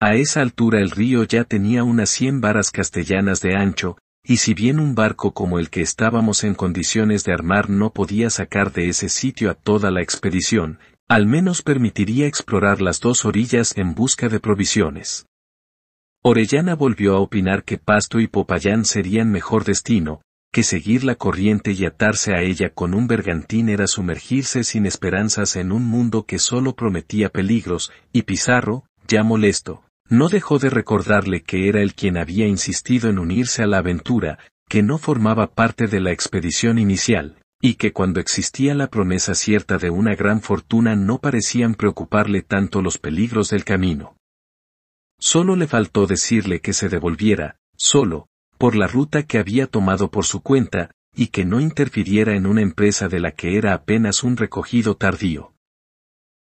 a esa altura el río ya tenía unas 100 varas castellanas de ancho, y si bien un barco como el que estábamos en condiciones de armar no podía sacar de ese sitio a toda la expedición, al menos permitiría explorar las dos orillas en busca de provisiones. Orellana volvió a opinar que Pasto y Popayán serían mejor destino, que seguir la corriente y atarse a ella con un bergantín era sumergirse sin esperanzas en un mundo que solo prometía peligros, y Pizarro, ya molesto, no dejó de recordarle que era él quien había insistido en unirse a la aventura, que no formaba parte de la expedición inicial, y que cuando existía la promesa cierta de una gran fortuna no parecían preocuparle tanto los peligros del camino. Solo le faltó decirle que se devolviera, solo, por la ruta que había tomado por su cuenta, y que no interfiriera en una empresa de la que era apenas un recogido tardío.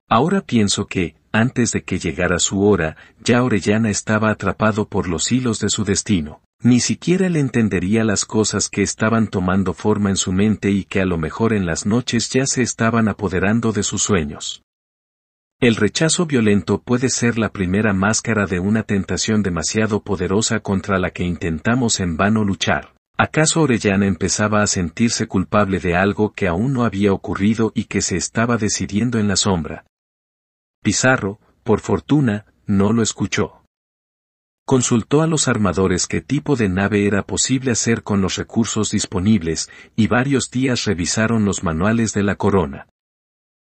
Ahora pienso que, antes de que llegara su hora, ya Orellana estaba atrapado por los hilos de su destino. Ni siquiera le entendería las cosas que estaban tomando forma en su mente y que a lo mejor en las noches ya se estaban apoderando de sus sueños. El rechazo violento puede ser la primera máscara de una tentación demasiado poderosa contra la que intentamos en vano luchar. ¿Acaso Orellana empezaba a sentirse culpable de algo que aún no había ocurrido y que se estaba decidiendo en la sombra? Pizarro, por fortuna, no lo escuchó. Consultó a los armadores qué tipo de nave era posible hacer con los recursos disponibles, y varios días revisaron los manuales de la corona.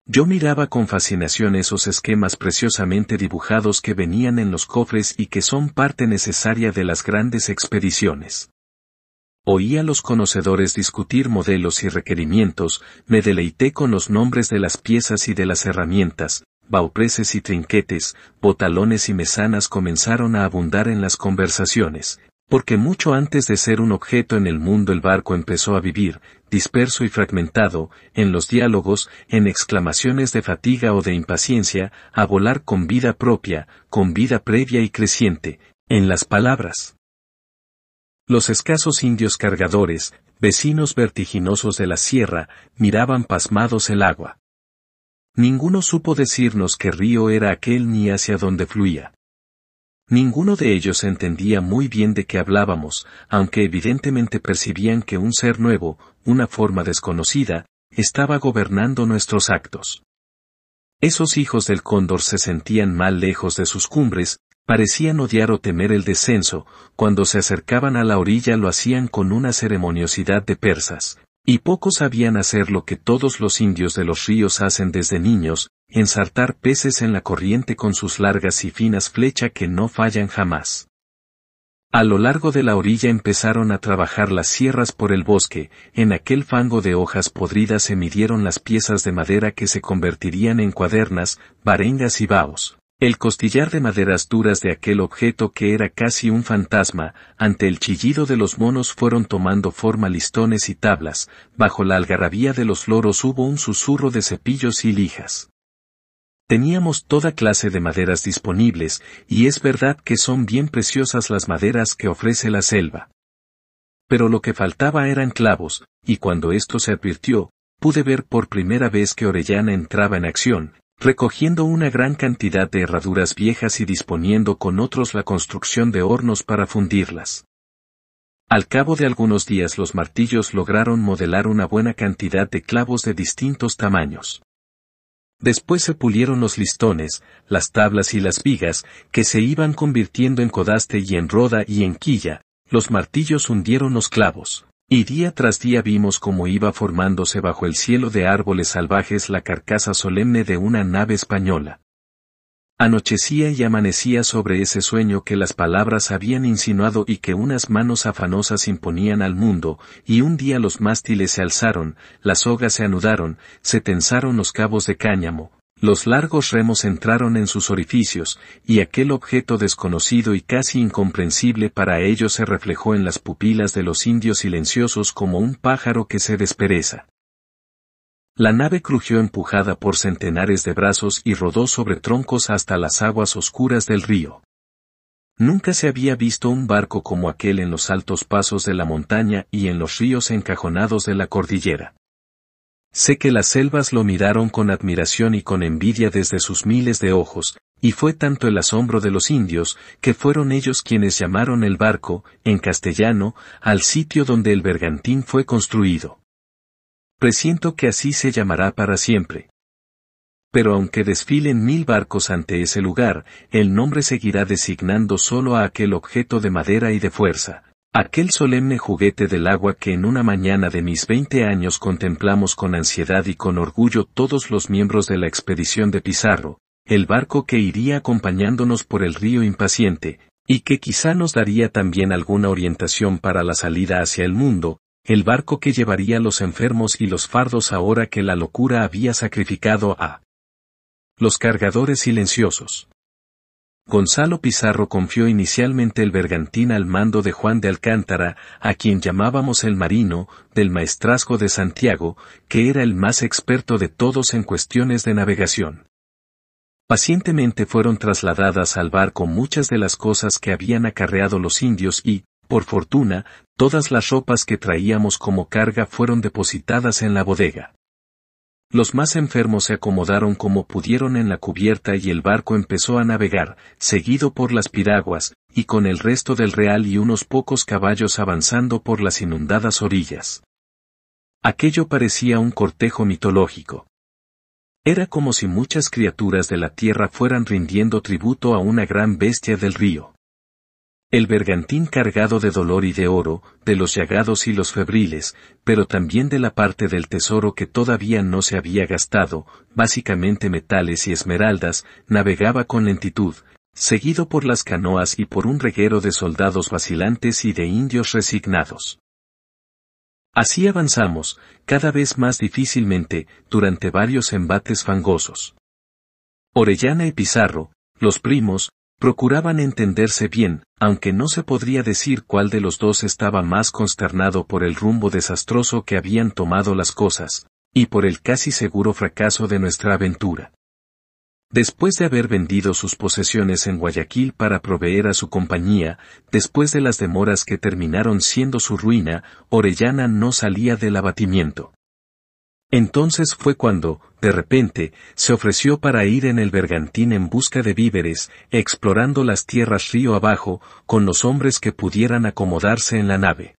Yo miraba con fascinación esos esquemas preciosamente dibujados que venían en los cofres y que son parte necesaria de las grandes expediciones. Oí a los conocedores discutir modelos y requerimientos, me deleité con los nombres de las piezas y de las herramientas, baupreces y trinquetes, botalones y mesanas comenzaron a abundar en las conversaciones, porque mucho antes de ser un objeto en el mundo el barco empezó a vivir, disperso y fragmentado, en los diálogos, en exclamaciones de fatiga o de impaciencia, a volar con vida propia, con vida previa y creciente, en las palabras. Los escasos indios cargadores, vecinos vertiginosos de la sierra, miraban pasmados el agua. Ninguno supo decirnos qué río era aquel ni hacia dónde fluía. Ninguno de ellos entendía muy bien de qué hablábamos, aunque evidentemente percibían que un ser nuevo, una forma desconocida, estaba gobernando nuestros actos. Esos hijos del cóndor se sentían mal lejos de sus cumbres, parecían odiar o temer el descenso, cuando se acercaban a la orilla lo hacían con una ceremoniosidad de persas, y pocos sabían hacer lo que todos los indios de los ríos hacen desde niños, ensartar peces en la corriente con sus largas y finas flechas que no fallan jamás. A lo largo de la orilla empezaron a trabajar las sierras por el bosque, en aquel fango de hojas podridas se midieron las piezas de madera que se convertirían en cuadernas, barengas y baos. El costillar de maderas duras de aquel objeto que era casi un fantasma, ante el chillido de los monos fueron tomando forma listones y tablas, bajo la algarabía de los loros hubo un susurro de cepillos y lijas. Teníamos toda clase de maderas disponibles, y es verdad que son bien preciosas las maderas que ofrece la selva. Pero lo que faltaba eran clavos, y cuando esto se advirtió, pude ver por primera vez que Orellana entraba en acción, recogiendo una gran cantidad de herraduras viejas y disponiendo con otros la construcción de hornos para fundirlas. Al cabo de algunos días los martillos lograron modelar una buena cantidad de clavos de distintos tamaños. Después se pulieron los listones, las tablas y las vigas, que se iban convirtiendo en codaste y en roda y en quilla, los martillos hundieron los clavos. Y día tras día vimos cómo iba formándose bajo el cielo de árboles salvajes la carcasa solemne de una nave española. Anochecía y amanecía sobre ese sueño que las palabras habían insinuado y que unas manos afanosas imponían al mundo, y un día los mástiles se alzaron, las sogas se anudaron, se tensaron los cabos de cáñamo, los largos remos entraron en sus orificios, y aquel objeto desconocido y casi incomprensible para ellos se reflejó en las pupilas de los indios silenciosos como un pájaro que se despereza. La nave crujió empujada por centenares de brazos y rodó sobre troncos hasta las aguas oscuras del río. Nunca se había visto un barco como aquel en los altos pasos de la montaña y en los ríos encajonados de la cordillera. Sé que las selvas lo miraron con admiración y con envidia desde sus miles de ojos, y fue tanto el asombro de los indios, que fueron ellos quienes llamaron el barco, en castellano, al sitio donde el bergantín fue construido. Presiento que así se llamará para siempre. Pero aunque desfilen mil barcos ante ese lugar, el nombre seguirá designando solo a aquel objeto de madera y de fuerza. Aquel solemne juguete del agua que en una mañana de mis veinte años contemplamos con ansiedad y con orgullo todos los miembros de la expedición de Pizarro, el barco que iría acompañándonos por el río impaciente, y que quizá nos daría también alguna orientación para la salida hacia el mundo, el barco que llevaría los enfermos y los fardos ahora que la locura había sacrificado a los cargadores silenciosos. Gonzalo Pizarro confió inicialmente el bergantín al mando de Juan de Alcántara, a quien llamábamos el marino, del maestrazgo de Santiago, que era el más experto de todos en cuestiones de navegación. Pacientemente fueron trasladadas al barco muchas de las cosas que habían acarreado los indios y, por fortuna, todas las ropas que traíamos como carga fueron depositadas en la bodega. Los más enfermos se acomodaron como pudieron en la cubierta y el barco empezó a navegar, seguido por las piraguas, y con el resto del real y unos pocos caballos avanzando por las inundadas orillas. Aquello parecía un cortejo mitológico. Era como si muchas criaturas de la tierra fueran rindiendo tributo a una gran bestia del río el bergantín cargado de dolor y de oro, de los llagados y los febriles, pero también de la parte del tesoro que todavía no se había gastado, básicamente metales y esmeraldas, navegaba con lentitud, seguido por las canoas y por un reguero de soldados vacilantes y de indios resignados. Así avanzamos, cada vez más difícilmente, durante varios embates fangosos. Orellana y Pizarro, los primos, Procuraban entenderse bien, aunque no se podría decir cuál de los dos estaba más consternado por el rumbo desastroso que habían tomado las cosas, y por el casi seguro fracaso de nuestra aventura. Después de haber vendido sus posesiones en Guayaquil para proveer a su compañía, después de las demoras que terminaron siendo su ruina, Orellana no salía del abatimiento. Entonces fue cuando, de repente, se ofreció para ir en el bergantín en busca de víveres, explorando las tierras río abajo, con los hombres que pudieran acomodarse en la nave.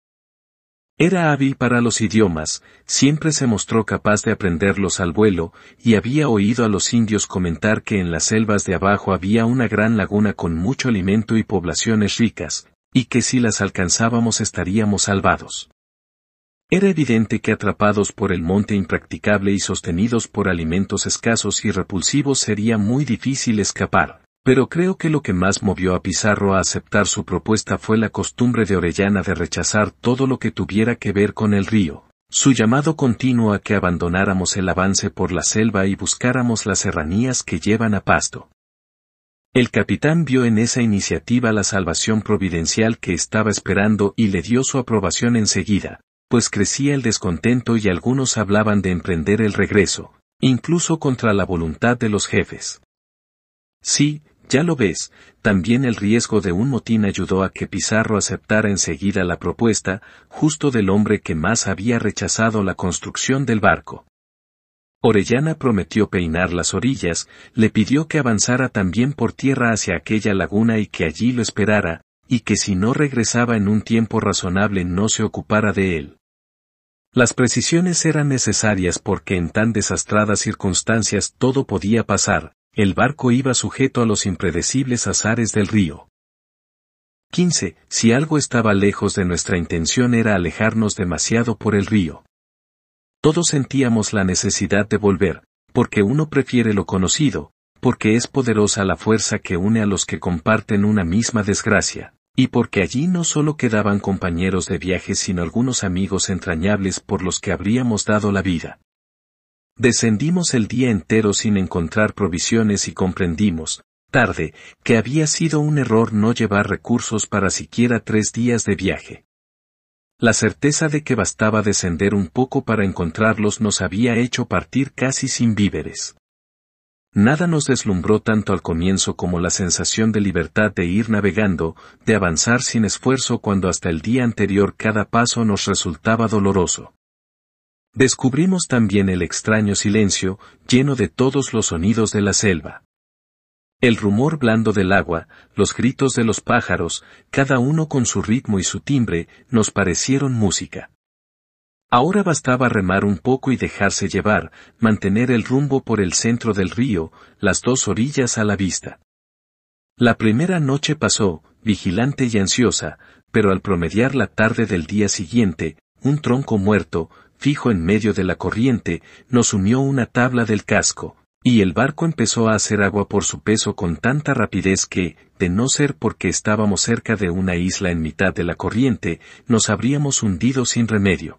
Era hábil para los idiomas, siempre se mostró capaz de aprenderlos al vuelo, y había oído a los indios comentar que en las selvas de abajo había una gran laguna con mucho alimento y poblaciones ricas, y que si las alcanzábamos estaríamos salvados. Era evidente que atrapados por el monte impracticable y sostenidos por alimentos escasos y repulsivos sería muy difícil escapar, pero creo que lo que más movió a Pizarro a aceptar su propuesta fue la costumbre de Orellana de rechazar todo lo que tuviera que ver con el río, su llamado continuo a que abandonáramos el avance por la selva y buscáramos las serranías que llevan a pasto. El capitán vio en esa iniciativa la salvación providencial que estaba esperando y le dio su aprobación enseguida, pues crecía el descontento y algunos hablaban de emprender el regreso, incluso contra la voluntad de los jefes. Sí, ya lo ves, también el riesgo de un motín ayudó a que Pizarro aceptara enseguida la propuesta, justo del hombre que más había rechazado la construcción del barco. Orellana prometió peinar las orillas, le pidió que avanzara también por tierra hacia aquella laguna y que allí lo esperara, y que si no regresaba en un tiempo razonable no se ocupara de él. Las precisiones eran necesarias porque en tan desastradas circunstancias todo podía pasar, el barco iba sujeto a los impredecibles azares del río. 15. Si algo estaba lejos de nuestra intención era alejarnos demasiado por el río. Todos sentíamos la necesidad de volver, porque uno prefiere lo conocido, porque es poderosa la fuerza que une a los que comparten una misma desgracia y porque allí no solo quedaban compañeros de viaje sino algunos amigos entrañables por los que habríamos dado la vida. Descendimos el día entero sin encontrar provisiones y comprendimos, tarde, que había sido un error no llevar recursos para siquiera tres días de viaje. La certeza de que bastaba descender un poco para encontrarlos nos había hecho partir casi sin víveres. Nada nos deslumbró tanto al comienzo como la sensación de libertad de ir navegando, de avanzar sin esfuerzo cuando hasta el día anterior cada paso nos resultaba doloroso. Descubrimos también el extraño silencio, lleno de todos los sonidos de la selva. El rumor blando del agua, los gritos de los pájaros, cada uno con su ritmo y su timbre, nos parecieron música. Ahora bastaba remar un poco y dejarse llevar, mantener el rumbo por el centro del río, las dos orillas a la vista. La primera noche pasó, vigilante y ansiosa, pero al promediar la tarde del día siguiente, un tronco muerto, fijo en medio de la corriente, nos unió una tabla del casco, y el barco empezó a hacer agua por su peso con tanta rapidez que, de no ser porque estábamos cerca de una isla en mitad de la corriente, nos habríamos hundido sin remedio.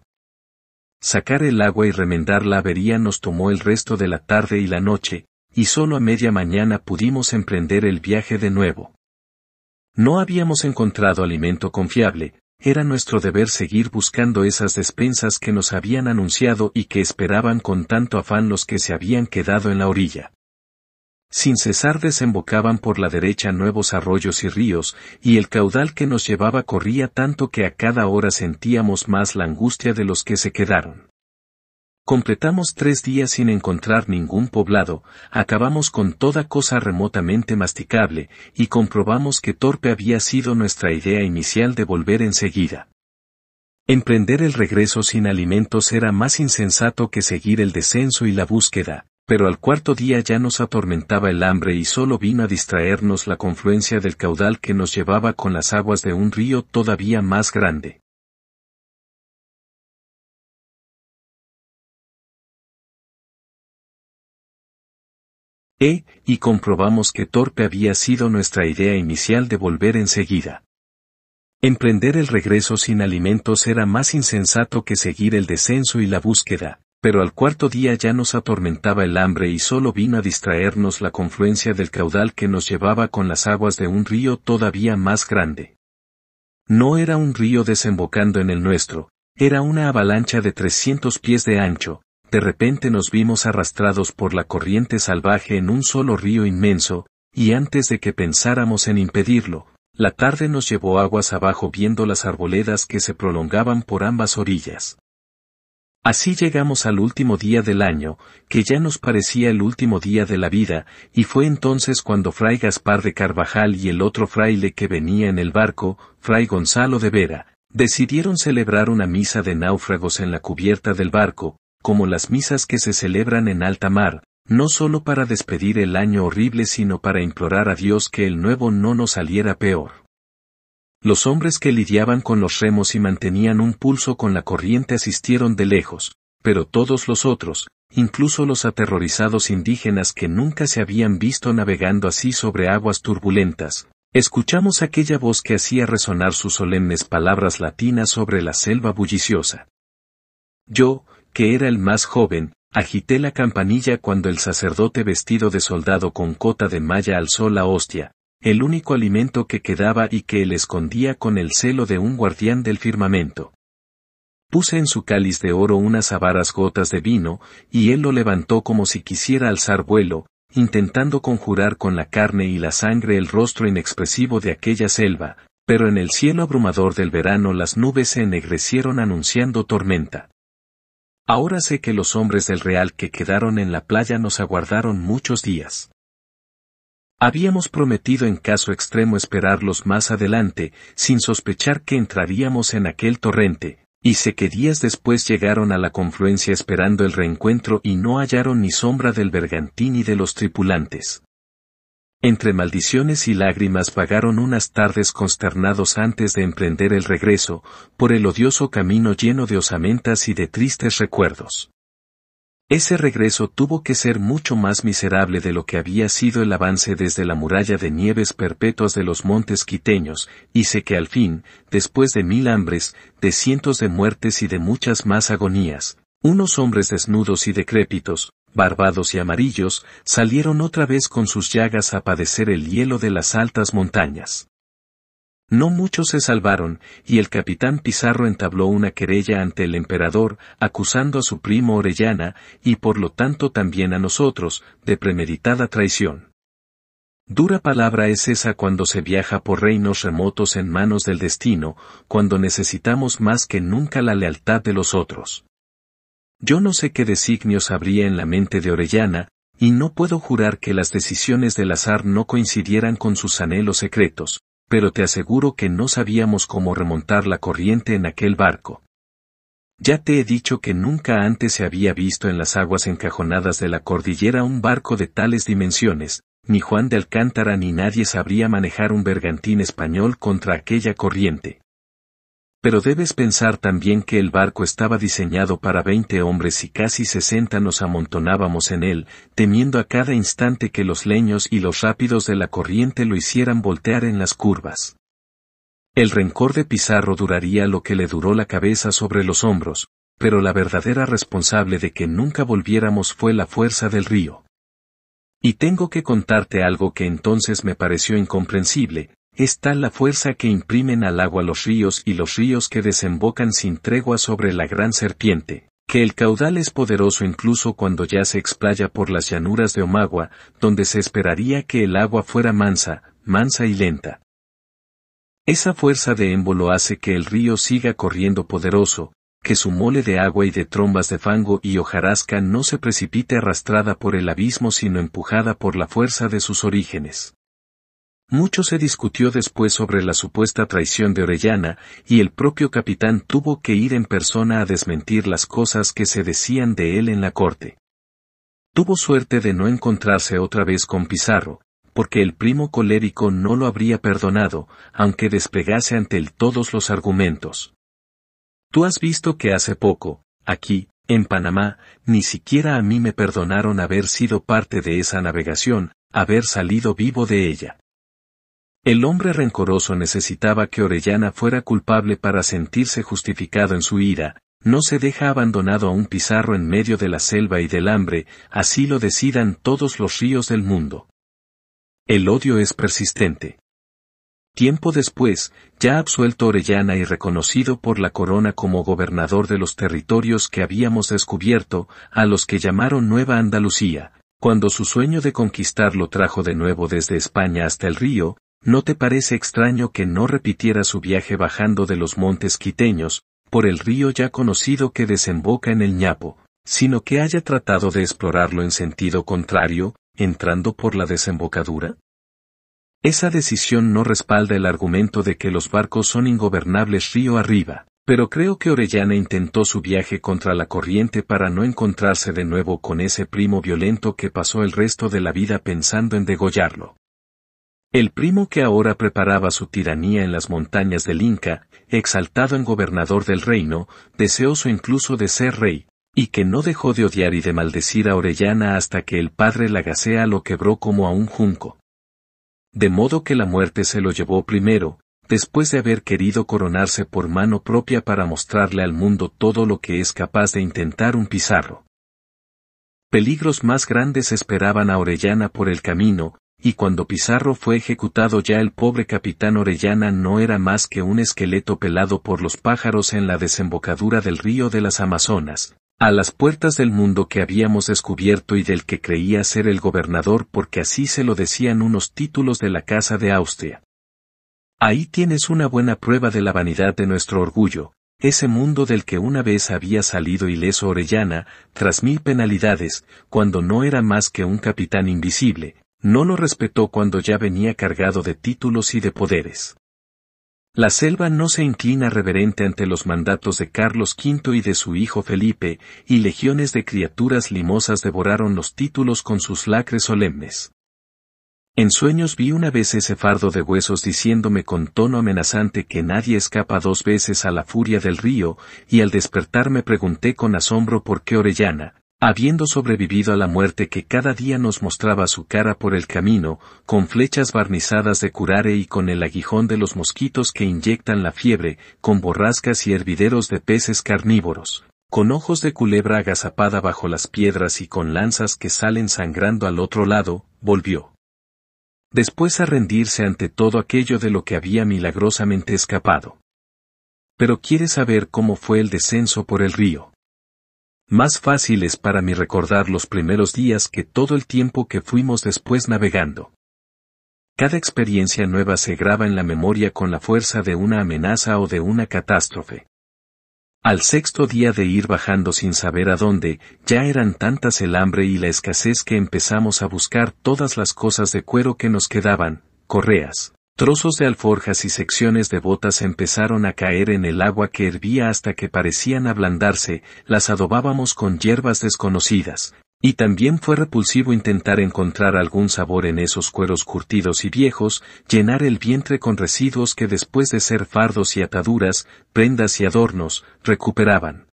Sacar el agua y remendar la avería nos tomó el resto de la tarde y la noche, y solo a media mañana pudimos emprender el viaje de nuevo. No habíamos encontrado alimento confiable, era nuestro deber seguir buscando esas despensas que nos habían anunciado y que esperaban con tanto afán los que se habían quedado en la orilla. Sin cesar desembocaban por la derecha nuevos arroyos y ríos, y el caudal que nos llevaba corría tanto que a cada hora sentíamos más la angustia de los que se quedaron. Completamos tres días sin encontrar ningún poblado, acabamos con toda cosa remotamente masticable, y comprobamos que torpe había sido nuestra idea inicial de volver enseguida. Emprender el regreso sin alimentos era más insensato que seguir el descenso y la búsqueda, pero al cuarto día ya nos atormentaba el hambre y solo vino a distraernos la confluencia del caudal que nos llevaba con las aguas de un río todavía más grande. E, y comprobamos que torpe había sido nuestra idea inicial de volver enseguida. Emprender el regreso sin alimentos era más insensato que seguir el descenso y la búsqueda, pero al cuarto día ya nos atormentaba el hambre y solo vino a distraernos la confluencia del caudal que nos llevaba con las aguas de un río todavía más grande. No era un río desembocando en el nuestro, era una avalancha de 300 pies de ancho, de repente nos vimos arrastrados por la corriente salvaje en un solo río inmenso, y antes de que pensáramos en impedirlo, la tarde nos llevó aguas abajo viendo las arboledas que se prolongaban por ambas orillas. Así llegamos al último día del año, que ya nos parecía el último día de la vida, y fue entonces cuando fray Gaspar de Carvajal y el otro fraile que venía en el barco, fray Gonzalo de Vera, decidieron celebrar una misa de náufragos en la cubierta del barco, como las misas que se celebran en alta mar, no solo para despedir el año horrible sino para implorar a Dios que el nuevo no nos saliera peor. Los hombres que lidiaban con los remos y mantenían un pulso con la corriente asistieron de lejos, pero todos los otros, incluso los aterrorizados indígenas que nunca se habían visto navegando así sobre aguas turbulentas, escuchamos aquella voz que hacía resonar sus solemnes palabras latinas sobre la selva bulliciosa. Yo, que era el más joven, agité la campanilla cuando el sacerdote vestido de soldado con cota de malla alzó la hostia, el único alimento que quedaba y que él escondía con el celo de un guardián del firmamento. Puse en su cáliz de oro unas avaras gotas de vino, y él lo levantó como si quisiera alzar vuelo, intentando conjurar con la carne y la sangre el rostro inexpresivo de aquella selva, pero en el cielo abrumador del verano las nubes se ennegrecieron anunciando tormenta. Ahora sé que los hombres del Real que quedaron en la playa nos aguardaron muchos días. Habíamos prometido en caso extremo esperarlos más adelante, sin sospechar que entraríamos en aquel torrente, y sé que días después llegaron a la confluencia esperando el reencuentro y no hallaron ni sombra del bergantín y de los tripulantes. Entre maldiciones y lágrimas vagaron unas tardes consternados antes de emprender el regreso, por el odioso camino lleno de osamentas y de tristes recuerdos. Ese regreso tuvo que ser mucho más miserable de lo que había sido el avance desde la muralla de nieves perpetuas de los montes quiteños, y sé que al fin, después de mil hambres, de cientos de muertes y de muchas más agonías, unos hombres desnudos y decrépitos, barbados y amarillos, salieron otra vez con sus llagas a padecer el hielo de las altas montañas. No muchos se salvaron, y el capitán Pizarro entabló una querella ante el emperador, acusando a su primo Orellana, y por lo tanto también a nosotros, de premeditada traición. Dura palabra es esa cuando se viaja por reinos remotos en manos del destino, cuando necesitamos más que nunca la lealtad de los otros. Yo no sé qué designios habría en la mente de Orellana, y no puedo jurar que las decisiones del azar no coincidieran con sus anhelos secretos, pero te aseguro que no sabíamos cómo remontar la corriente en aquel barco. Ya te he dicho que nunca antes se había visto en las aguas encajonadas de la cordillera un barco de tales dimensiones, ni Juan de Alcántara ni nadie sabría manejar un bergantín español contra aquella corriente. Pero debes pensar también que el barco estaba diseñado para veinte hombres y casi sesenta nos amontonábamos en él, temiendo a cada instante que los leños y los rápidos de la corriente lo hicieran voltear en las curvas. El rencor de Pizarro duraría lo que le duró la cabeza sobre los hombros, pero la verdadera responsable de que nunca volviéramos fue la fuerza del río. Y tengo que contarte algo que entonces me pareció incomprensible, es tal la fuerza que imprimen al agua los ríos y los ríos que desembocan sin tregua sobre la gran serpiente, que el caudal es poderoso incluso cuando ya se explaya por las llanuras de Omagua, donde se esperaría que el agua fuera mansa, mansa y lenta. Esa fuerza de émbolo hace que el río siga corriendo poderoso, que su mole de agua y de trombas de fango y hojarasca no se precipite arrastrada por el abismo sino empujada por la fuerza de sus orígenes. Mucho se discutió después sobre la supuesta traición de Orellana, y el propio capitán tuvo que ir en persona a desmentir las cosas que se decían de él en la corte. Tuvo suerte de no encontrarse otra vez con Pizarro, porque el primo colérico no lo habría perdonado, aunque desplegase ante él todos los argumentos. Tú has visto que hace poco, aquí, en Panamá, ni siquiera a mí me perdonaron haber sido parte de esa navegación, haber salido vivo de ella. El hombre rencoroso necesitaba que Orellana fuera culpable para sentirse justificado en su ira, no se deja abandonado a un pizarro en medio de la selva y del hambre, así lo decidan todos los ríos del mundo. El odio es persistente. Tiempo después, ya absuelto Orellana y reconocido por la corona como gobernador de los territorios que habíamos descubierto, a los que llamaron Nueva Andalucía, cuando su sueño de conquistar lo trajo de nuevo desde España hasta el río, ¿No te parece extraño que no repitiera su viaje bajando de los montes quiteños, por el río ya conocido que desemboca en el ñapo, sino que haya tratado de explorarlo en sentido contrario, entrando por la desembocadura? Esa decisión no respalda el argumento de que los barcos son ingobernables río arriba, pero creo que Orellana intentó su viaje contra la corriente para no encontrarse de nuevo con ese primo violento que pasó el resto de la vida pensando en degollarlo, el primo que ahora preparaba su tiranía en las montañas del Inca, exaltado en gobernador del reino, deseoso incluso de ser rey, y que no dejó de odiar y de maldecir a Orellana hasta que el padre Lagacea lo quebró como a un junco. De modo que la muerte se lo llevó primero, después de haber querido coronarse por mano propia para mostrarle al mundo todo lo que es capaz de intentar un Pizarro. Peligros más grandes esperaban a Orellana por el camino, y cuando Pizarro fue ejecutado ya el pobre capitán Orellana no era más que un esqueleto pelado por los pájaros en la desembocadura del río de las Amazonas, a las puertas del mundo que habíamos descubierto y del que creía ser el gobernador porque así se lo decían unos títulos de la Casa de Austria. Ahí tienes una buena prueba de la vanidad de nuestro orgullo, ese mundo del que una vez había salido ileso Orellana, tras mil penalidades, cuando no era más que un capitán invisible, no lo respetó cuando ya venía cargado de títulos y de poderes. La selva no se inclina reverente ante los mandatos de Carlos V y de su hijo Felipe, y legiones de criaturas limosas devoraron los títulos con sus lacres solemnes. En sueños vi una vez ese fardo de huesos diciéndome con tono amenazante que nadie escapa dos veces a la furia del río, y al despertar me pregunté con asombro por qué Orellana, Habiendo sobrevivido a la muerte que cada día nos mostraba su cara por el camino, con flechas barnizadas de curare y con el aguijón de los mosquitos que inyectan la fiebre, con borrascas y hervideros de peces carnívoros, con ojos de culebra agazapada bajo las piedras y con lanzas que salen sangrando al otro lado, volvió. Después a rendirse ante todo aquello de lo que había milagrosamente escapado. Pero quiere saber cómo fue el descenso por el río más fácil es para mí recordar los primeros días que todo el tiempo que fuimos después navegando. Cada experiencia nueva se graba en la memoria con la fuerza de una amenaza o de una catástrofe. Al sexto día de ir bajando sin saber a dónde, ya eran tantas el hambre y la escasez que empezamos a buscar todas las cosas de cuero que nos quedaban, correas, Trozos de alforjas y secciones de botas empezaron a caer en el agua que hervía hasta que parecían ablandarse, las adobábamos con hierbas desconocidas, y también fue repulsivo intentar encontrar algún sabor en esos cueros curtidos y viejos, llenar el vientre con residuos que después de ser fardos y ataduras, prendas y adornos, recuperaban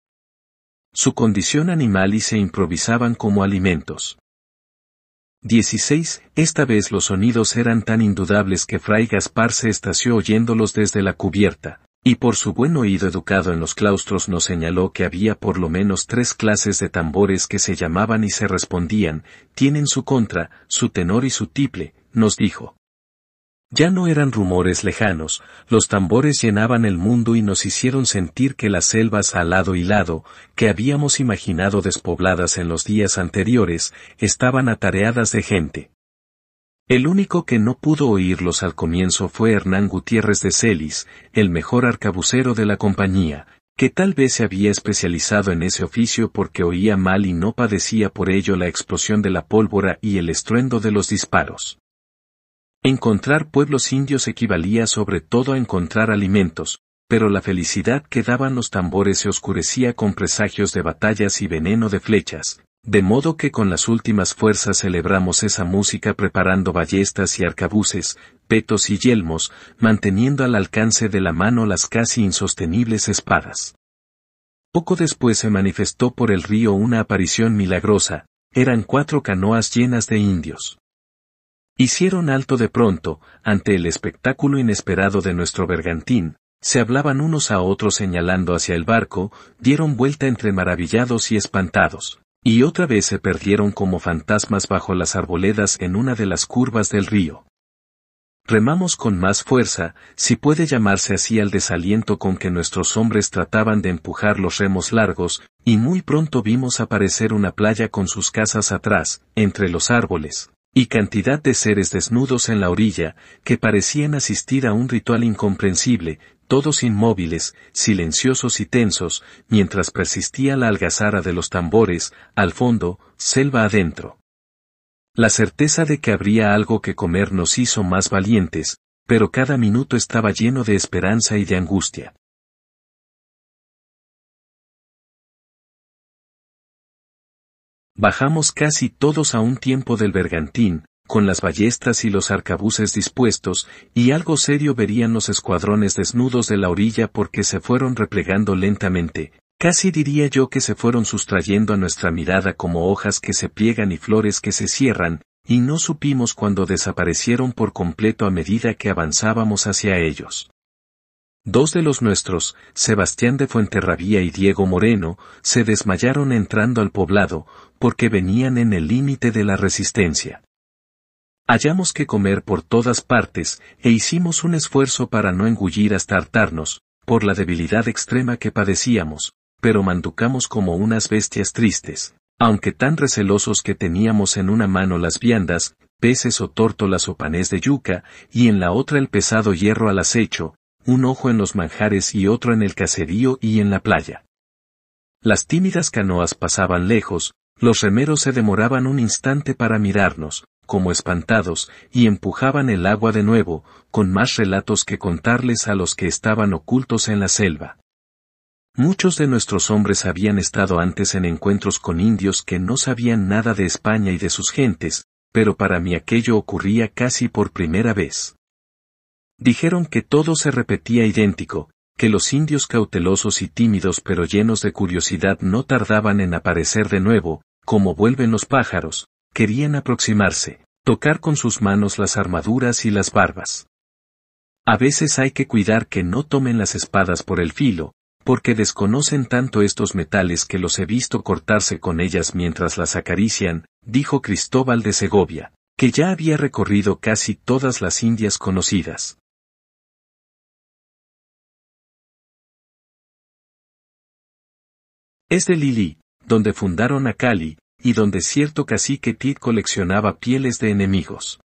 su condición animal y se improvisaban como alimentos. 16. Esta vez los sonidos eran tan indudables que Fray Gaspar se estació oyéndolos desde la cubierta, y por su buen oído educado en los claustros nos señaló que había por lo menos tres clases de tambores que se llamaban y se respondían, tienen su contra, su tenor y su tiple, nos dijo. Ya no eran rumores lejanos, los tambores llenaban el mundo y nos hicieron sentir que las selvas al lado y lado, que habíamos imaginado despobladas en los días anteriores, estaban atareadas de gente. El único que no pudo oírlos al comienzo fue Hernán Gutiérrez de Celis, el mejor arcabucero de la compañía, que tal vez se había especializado en ese oficio porque oía mal y no padecía por ello la explosión de la pólvora y el estruendo de los disparos. Encontrar pueblos indios equivalía sobre todo a encontrar alimentos, pero la felicidad que daban los tambores se oscurecía con presagios de batallas y veneno de flechas, de modo que con las últimas fuerzas celebramos esa música preparando ballestas y arcabuces, petos y yelmos, manteniendo al alcance de la mano las casi insostenibles espadas. Poco después se manifestó por el río una aparición milagrosa, eran cuatro canoas llenas de indios. Hicieron alto de pronto, ante el espectáculo inesperado de nuestro bergantín, se hablaban unos a otros señalando hacia el barco, dieron vuelta entre maravillados y espantados, y otra vez se perdieron como fantasmas bajo las arboledas en una de las curvas del río. Remamos con más fuerza, si puede llamarse así al desaliento con que nuestros hombres trataban de empujar los remos largos, y muy pronto vimos aparecer una playa con sus casas atrás, entre los árboles, y cantidad de seres desnudos en la orilla, que parecían asistir a un ritual incomprensible, todos inmóviles, silenciosos y tensos, mientras persistía la algazara de los tambores, al fondo, selva adentro. La certeza de que habría algo que comer nos hizo más valientes, pero cada minuto estaba lleno de esperanza y de angustia. Bajamos casi todos a un tiempo del bergantín, con las ballestas y los arcabuces dispuestos, y algo serio verían los escuadrones desnudos de la orilla porque se fueron replegando lentamente, casi diría yo que se fueron sustrayendo a nuestra mirada como hojas que se pliegan y flores que se cierran, y no supimos cuando desaparecieron por completo a medida que avanzábamos hacia ellos. Dos de los nuestros, Sebastián de Fuenterrabía y Diego Moreno, se desmayaron entrando al poblado, porque venían en el límite de la resistencia. Hallamos que comer por todas partes, e hicimos un esfuerzo para no engullir hasta hartarnos, por la debilidad extrema que padecíamos, pero manducamos como unas bestias tristes, aunque tan recelosos que teníamos en una mano las viandas, peces o tórtolas o panés de yuca, y en la otra el pesado hierro al acecho, un ojo en los manjares y otro en el caserío y en la playa. Las tímidas canoas pasaban lejos, los remeros se demoraban un instante para mirarnos, como espantados, y empujaban el agua de nuevo, con más relatos que contarles a los que estaban ocultos en la selva. Muchos de nuestros hombres habían estado antes en encuentros con indios que no sabían nada de España y de sus gentes, pero para mí aquello ocurría casi por primera vez. Dijeron que todo se repetía idéntico, que los indios cautelosos y tímidos pero llenos de curiosidad no tardaban en aparecer de nuevo, como vuelven los pájaros, querían aproximarse, tocar con sus manos las armaduras y las barbas. A veces hay que cuidar que no tomen las espadas por el filo, porque desconocen tanto estos metales que los he visto cortarse con ellas mientras las acarician, dijo Cristóbal de Segovia, que ya había recorrido casi todas las Indias conocidas. Es de Lili, donde fundaron a Cali, y donde cierto cacique Tit coleccionaba pieles de enemigos.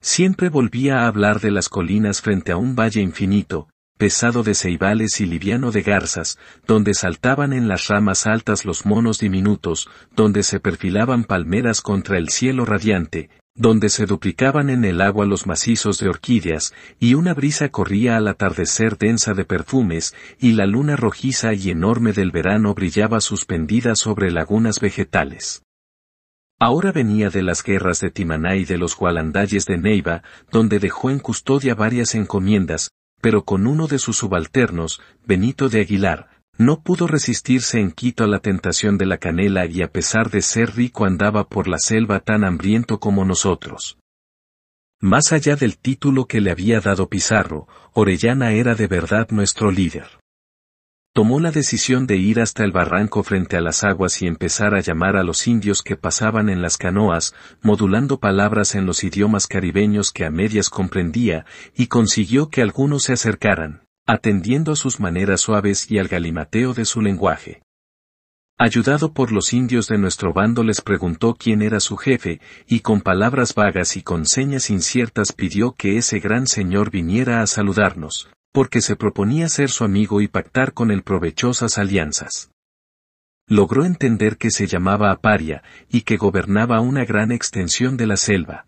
Siempre volvía a hablar de las colinas frente a un valle infinito, pesado de ceibales y liviano de garzas, donde saltaban en las ramas altas los monos diminutos, donde se perfilaban palmeras contra el cielo radiante, donde se duplicaban en el agua los macizos de orquídeas, y una brisa corría al atardecer densa de perfumes, y la luna rojiza y enorme del verano brillaba suspendida sobre lagunas vegetales. Ahora venía de las guerras de Timaná y de los Gualandalles de Neiva, donde dejó en custodia varias encomiendas, pero con uno de sus subalternos, Benito de Aguilar, no pudo resistirse en Quito a la tentación de la canela y a pesar de ser rico andaba por la selva tan hambriento como nosotros. Más allá del título que le había dado Pizarro, Orellana era de verdad nuestro líder. Tomó la decisión de ir hasta el barranco frente a las aguas y empezar a llamar a los indios que pasaban en las canoas, modulando palabras en los idiomas caribeños que a medias comprendía, y consiguió que algunos se acercaran atendiendo a sus maneras suaves y al galimateo de su lenguaje. Ayudado por los indios de nuestro bando les preguntó quién era su jefe, y con palabras vagas y con señas inciertas pidió que ese gran señor viniera a saludarnos, porque se proponía ser su amigo y pactar con él provechosas alianzas. Logró entender que se llamaba Aparia, y que gobernaba una gran extensión de la selva.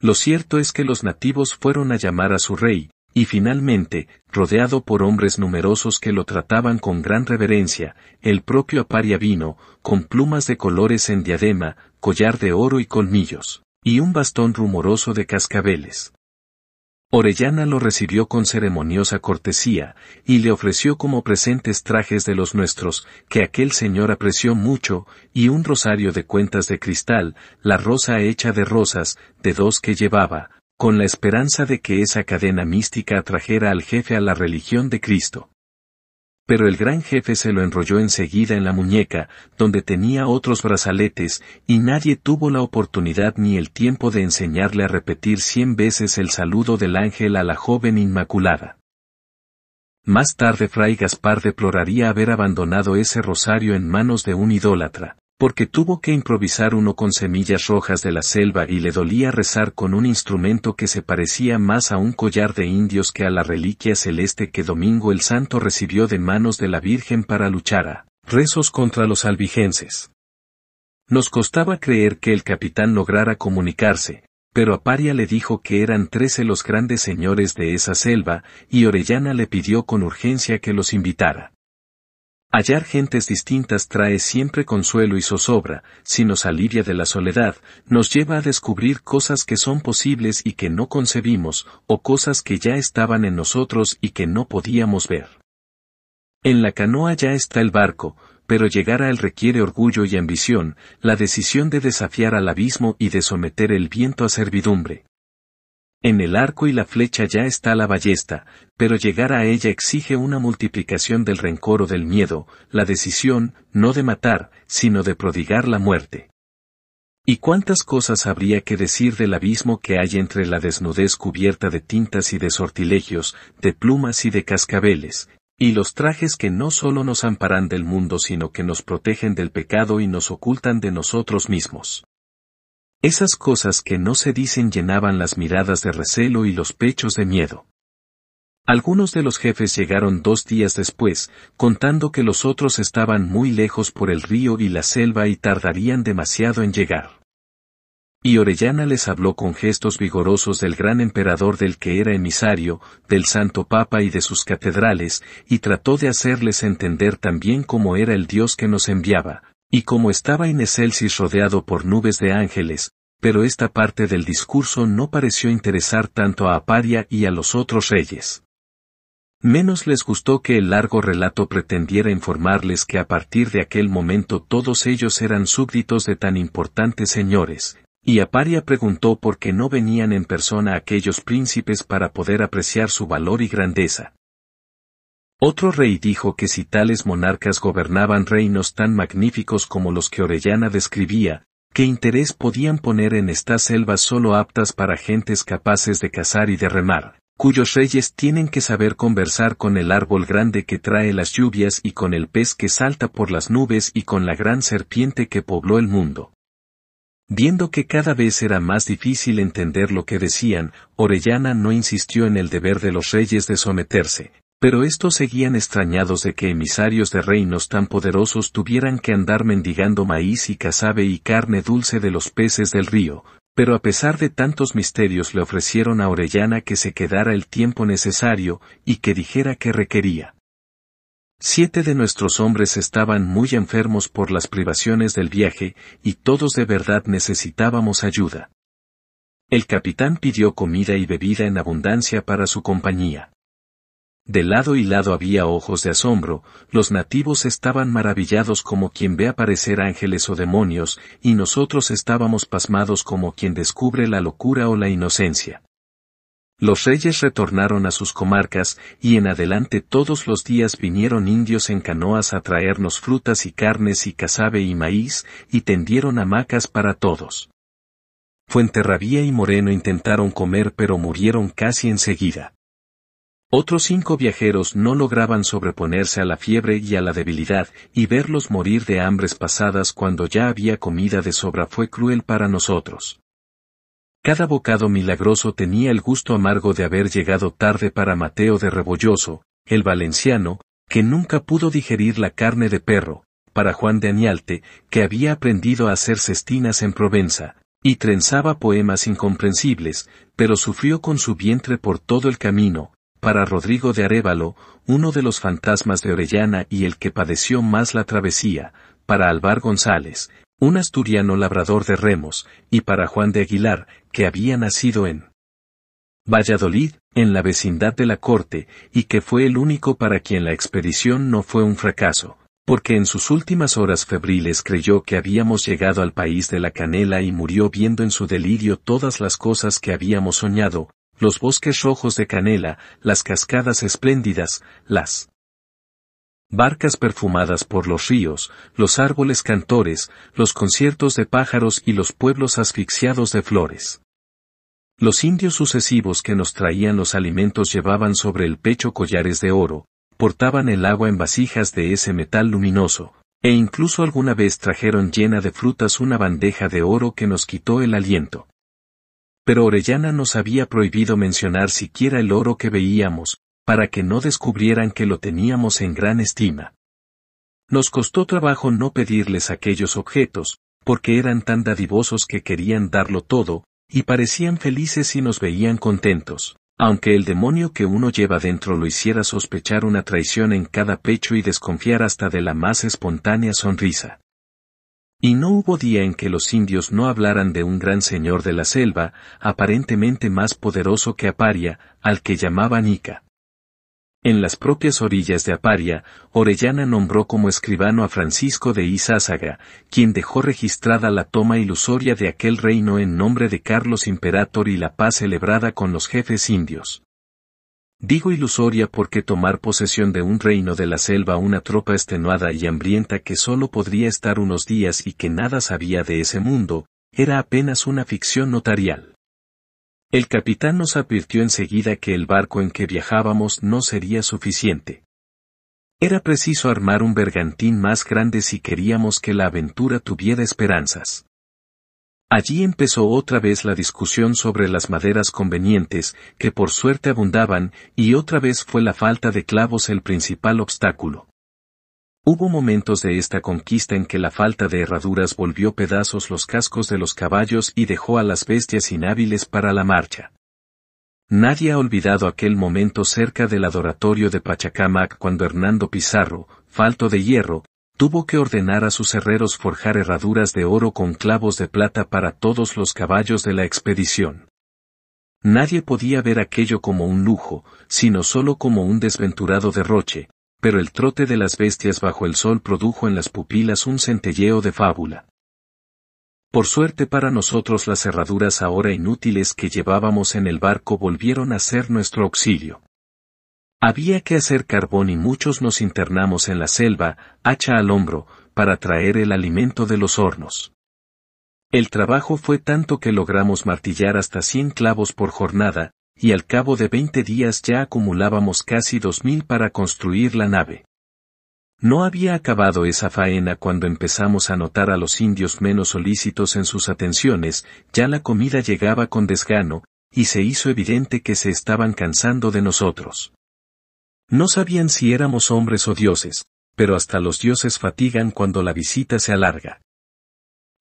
Lo cierto es que los nativos fueron a llamar a su rey, y finalmente, rodeado por hombres numerosos que lo trataban con gran reverencia, el propio Aparia vino, con plumas de colores en diadema, collar de oro y colmillos, y un bastón rumoroso de cascabeles. Orellana lo recibió con ceremoniosa cortesía, y le ofreció como presentes trajes de los nuestros, que aquel señor apreció mucho, y un rosario de cuentas de cristal, la rosa hecha de rosas, de dos que llevaba, con la esperanza de que esa cadena mística atrajera al jefe a la religión de Cristo. Pero el gran jefe se lo enrolló enseguida en la muñeca, donde tenía otros brazaletes, y nadie tuvo la oportunidad ni el tiempo de enseñarle a repetir cien veces el saludo del ángel a la joven inmaculada. Más tarde Fray Gaspar deploraría haber abandonado ese rosario en manos de un idólatra porque tuvo que improvisar uno con semillas rojas de la selva y le dolía rezar con un instrumento que se parecía más a un collar de indios que a la reliquia celeste que Domingo el Santo recibió de manos de la Virgen para luchar a rezos contra los albigenses. Nos costaba creer que el capitán lograra comunicarse, pero Aparia le dijo que eran trece los grandes señores de esa selva, y Orellana le pidió con urgencia que los invitara. Hallar gentes distintas trae siempre consuelo y zozobra, si nos alivia de la soledad, nos lleva a descubrir cosas que son posibles y que no concebimos, o cosas que ya estaban en nosotros y que no podíamos ver. En la canoa ya está el barco, pero llegar a él requiere orgullo y ambición, la decisión de desafiar al abismo y de someter el viento a servidumbre. En el arco y la flecha ya está la ballesta, pero llegar a ella exige una multiplicación del rencor o del miedo, la decisión, no de matar, sino de prodigar la muerte. ¿Y cuántas cosas habría que decir del abismo que hay entre la desnudez cubierta de tintas y de sortilegios, de plumas y de cascabeles, y los trajes que no solo nos amparan del mundo sino que nos protegen del pecado y nos ocultan de nosotros mismos? Esas cosas que no se dicen llenaban las miradas de recelo y los pechos de miedo. Algunos de los jefes llegaron dos días después, contando que los otros estaban muy lejos por el río y la selva y tardarían demasiado en llegar. Y Orellana les habló con gestos vigorosos del gran emperador del que era emisario, del Santo Papa y de sus catedrales, y trató de hacerles entender también cómo era el Dios que nos enviaba, y cómo estaba en excelsis rodeado por nubes de ángeles, pero esta parte del discurso no pareció interesar tanto a Aparia y a los otros reyes. Menos les gustó que el largo relato pretendiera informarles que a partir de aquel momento todos ellos eran súbditos de tan importantes señores, y Aparia preguntó por qué no venían en persona aquellos príncipes para poder apreciar su valor y grandeza. Otro rey dijo que si tales monarcas gobernaban reinos tan magníficos como los que Orellana describía, ¿Qué interés podían poner en estas selvas solo aptas para gentes capaces de cazar y de remar, cuyos reyes tienen que saber conversar con el árbol grande que trae las lluvias y con el pez que salta por las nubes y con la gran serpiente que pobló el mundo? Viendo que cada vez era más difícil entender lo que decían, Orellana no insistió en el deber de los reyes de someterse, pero estos seguían extrañados de que emisarios de reinos tan poderosos tuvieran que andar mendigando maíz y cazabe y carne dulce de los peces del río, pero a pesar de tantos misterios le ofrecieron a Orellana que se quedara el tiempo necesario y que dijera que requería. Siete de nuestros hombres estaban muy enfermos por las privaciones del viaje, y todos de verdad necesitábamos ayuda. El capitán pidió comida y bebida en abundancia para su compañía. De lado y lado había ojos de asombro, los nativos estaban maravillados como quien ve aparecer ángeles o demonios, y nosotros estábamos pasmados como quien descubre la locura o la inocencia. Los reyes retornaron a sus comarcas, y en adelante todos los días vinieron indios en canoas a traernos frutas y carnes y cazabe y maíz, y tendieron hamacas para todos. Fuenterrabía y Moreno intentaron comer pero murieron casi enseguida. Otros cinco viajeros no lograban sobreponerse a la fiebre y a la debilidad, y verlos morir de hambres pasadas cuando ya había comida de sobra fue cruel para nosotros. Cada bocado milagroso tenía el gusto amargo de haber llegado tarde para Mateo de Rebolloso, el valenciano, que nunca pudo digerir la carne de perro, para Juan de Añalte, que había aprendido a hacer cestinas en Provenza, y trenzaba poemas incomprensibles, pero sufrió con su vientre por todo el camino, para Rodrigo de Arévalo, uno de los fantasmas de Orellana y el que padeció más la travesía, para Alvar González, un asturiano labrador de remos, y para Juan de Aguilar, que había nacido en Valladolid, en la vecindad de la corte, y que fue el único para quien la expedición no fue un fracaso, porque en sus últimas horas febriles creyó que habíamos llegado al país de la canela y murió viendo en su delirio todas las cosas que habíamos soñado, los bosques rojos de canela, las cascadas espléndidas, las barcas perfumadas por los ríos, los árboles cantores, los conciertos de pájaros y los pueblos asfixiados de flores. Los indios sucesivos que nos traían los alimentos llevaban sobre el pecho collares de oro, portaban el agua en vasijas de ese metal luminoso, e incluso alguna vez trajeron llena de frutas una bandeja de oro que nos quitó el aliento pero Orellana nos había prohibido mencionar siquiera el oro que veíamos, para que no descubrieran que lo teníamos en gran estima. Nos costó trabajo no pedirles aquellos objetos, porque eran tan dadivosos que querían darlo todo, y parecían felices y nos veían contentos, aunque el demonio que uno lleva dentro lo hiciera sospechar una traición en cada pecho y desconfiar hasta de la más espontánea sonrisa. Y no hubo día en que los indios no hablaran de un gran señor de la selva, aparentemente más poderoso que Aparia, al que llamaban Ica. En las propias orillas de Aparia, Orellana nombró como escribano a Francisco de Izázaga, quien dejó registrada la toma ilusoria de aquel reino en nombre de Carlos Imperator y la paz celebrada con los jefes indios. Digo ilusoria porque tomar posesión de un reino de la selva una tropa extenuada y hambrienta que solo podría estar unos días y que nada sabía de ese mundo, era apenas una ficción notarial. El capitán nos advirtió enseguida que el barco en que viajábamos no sería suficiente. Era preciso armar un bergantín más grande si queríamos que la aventura tuviera esperanzas. Allí empezó otra vez la discusión sobre las maderas convenientes, que por suerte abundaban, y otra vez fue la falta de clavos el principal obstáculo. Hubo momentos de esta conquista en que la falta de herraduras volvió pedazos los cascos de los caballos y dejó a las bestias inhábiles para la marcha. Nadie ha olvidado aquel momento cerca del adoratorio de Pachacamac cuando Hernando Pizarro, falto de hierro, tuvo que ordenar a sus herreros forjar herraduras de oro con clavos de plata para todos los caballos de la expedición. Nadie podía ver aquello como un lujo, sino solo como un desventurado derroche, pero el trote de las bestias bajo el sol produjo en las pupilas un centelleo de fábula. Por suerte para nosotros las herraduras ahora inútiles que llevábamos en el barco volvieron a ser nuestro auxilio. Había que hacer carbón y muchos nos internamos en la selva, hacha al hombro, para traer el alimento de los hornos. El trabajo fue tanto que logramos martillar hasta 100 clavos por jornada, y al cabo de 20 días ya acumulábamos casi 2.000 para construir la nave. No había acabado esa faena cuando empezamos a notar a los indios menos solícitos en sus atenciones, ya la comida llegaba con desgano, y se hizo evidente que se estaban cansando de nosotros. No sabían si éramos hombres o dioses, pero hasta los dioses fatigan cuando la visita se alarga.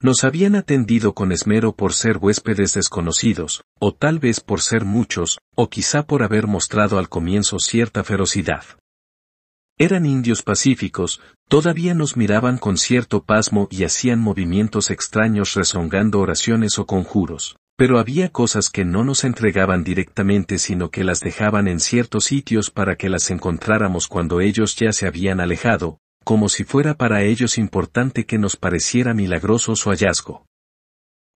Nos habían atendido con esmero por ser huéspedes desconocidos, o tal vez por ser muchos, o quizá por haber mostrado al comienzo cierta ferocidad. Eran indios pacíficos, todavía nos miraban con cierto pasmo y hacían movimientos extraños rezongando oraciones o conjuros. Pero había cosas que no nos entregaban directamente sino que las dejaban en ciertos sitios para que las encontráramos cuando ellos ya se habían alejado, como si fuera para ellos importante que nos pareciera milagroso su hallazgo.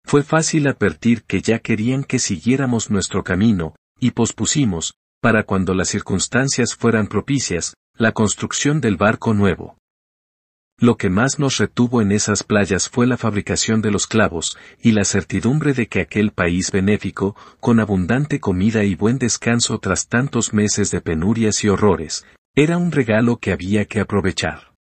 Fue fácil advertir que ya querían que siguiéramos nuestro camino, y pospusimos, para cuando las circunstancias fueran propicias, la construcción del barco nuevo. Lo que más nos retuvo en esas playas fue la fabricación de los clavos, y la certidumbre de que aquel país benéfico, con abundante comida y buen descanso tras tantos meses de penurias y horrores, era un regalo que había que aprovechar.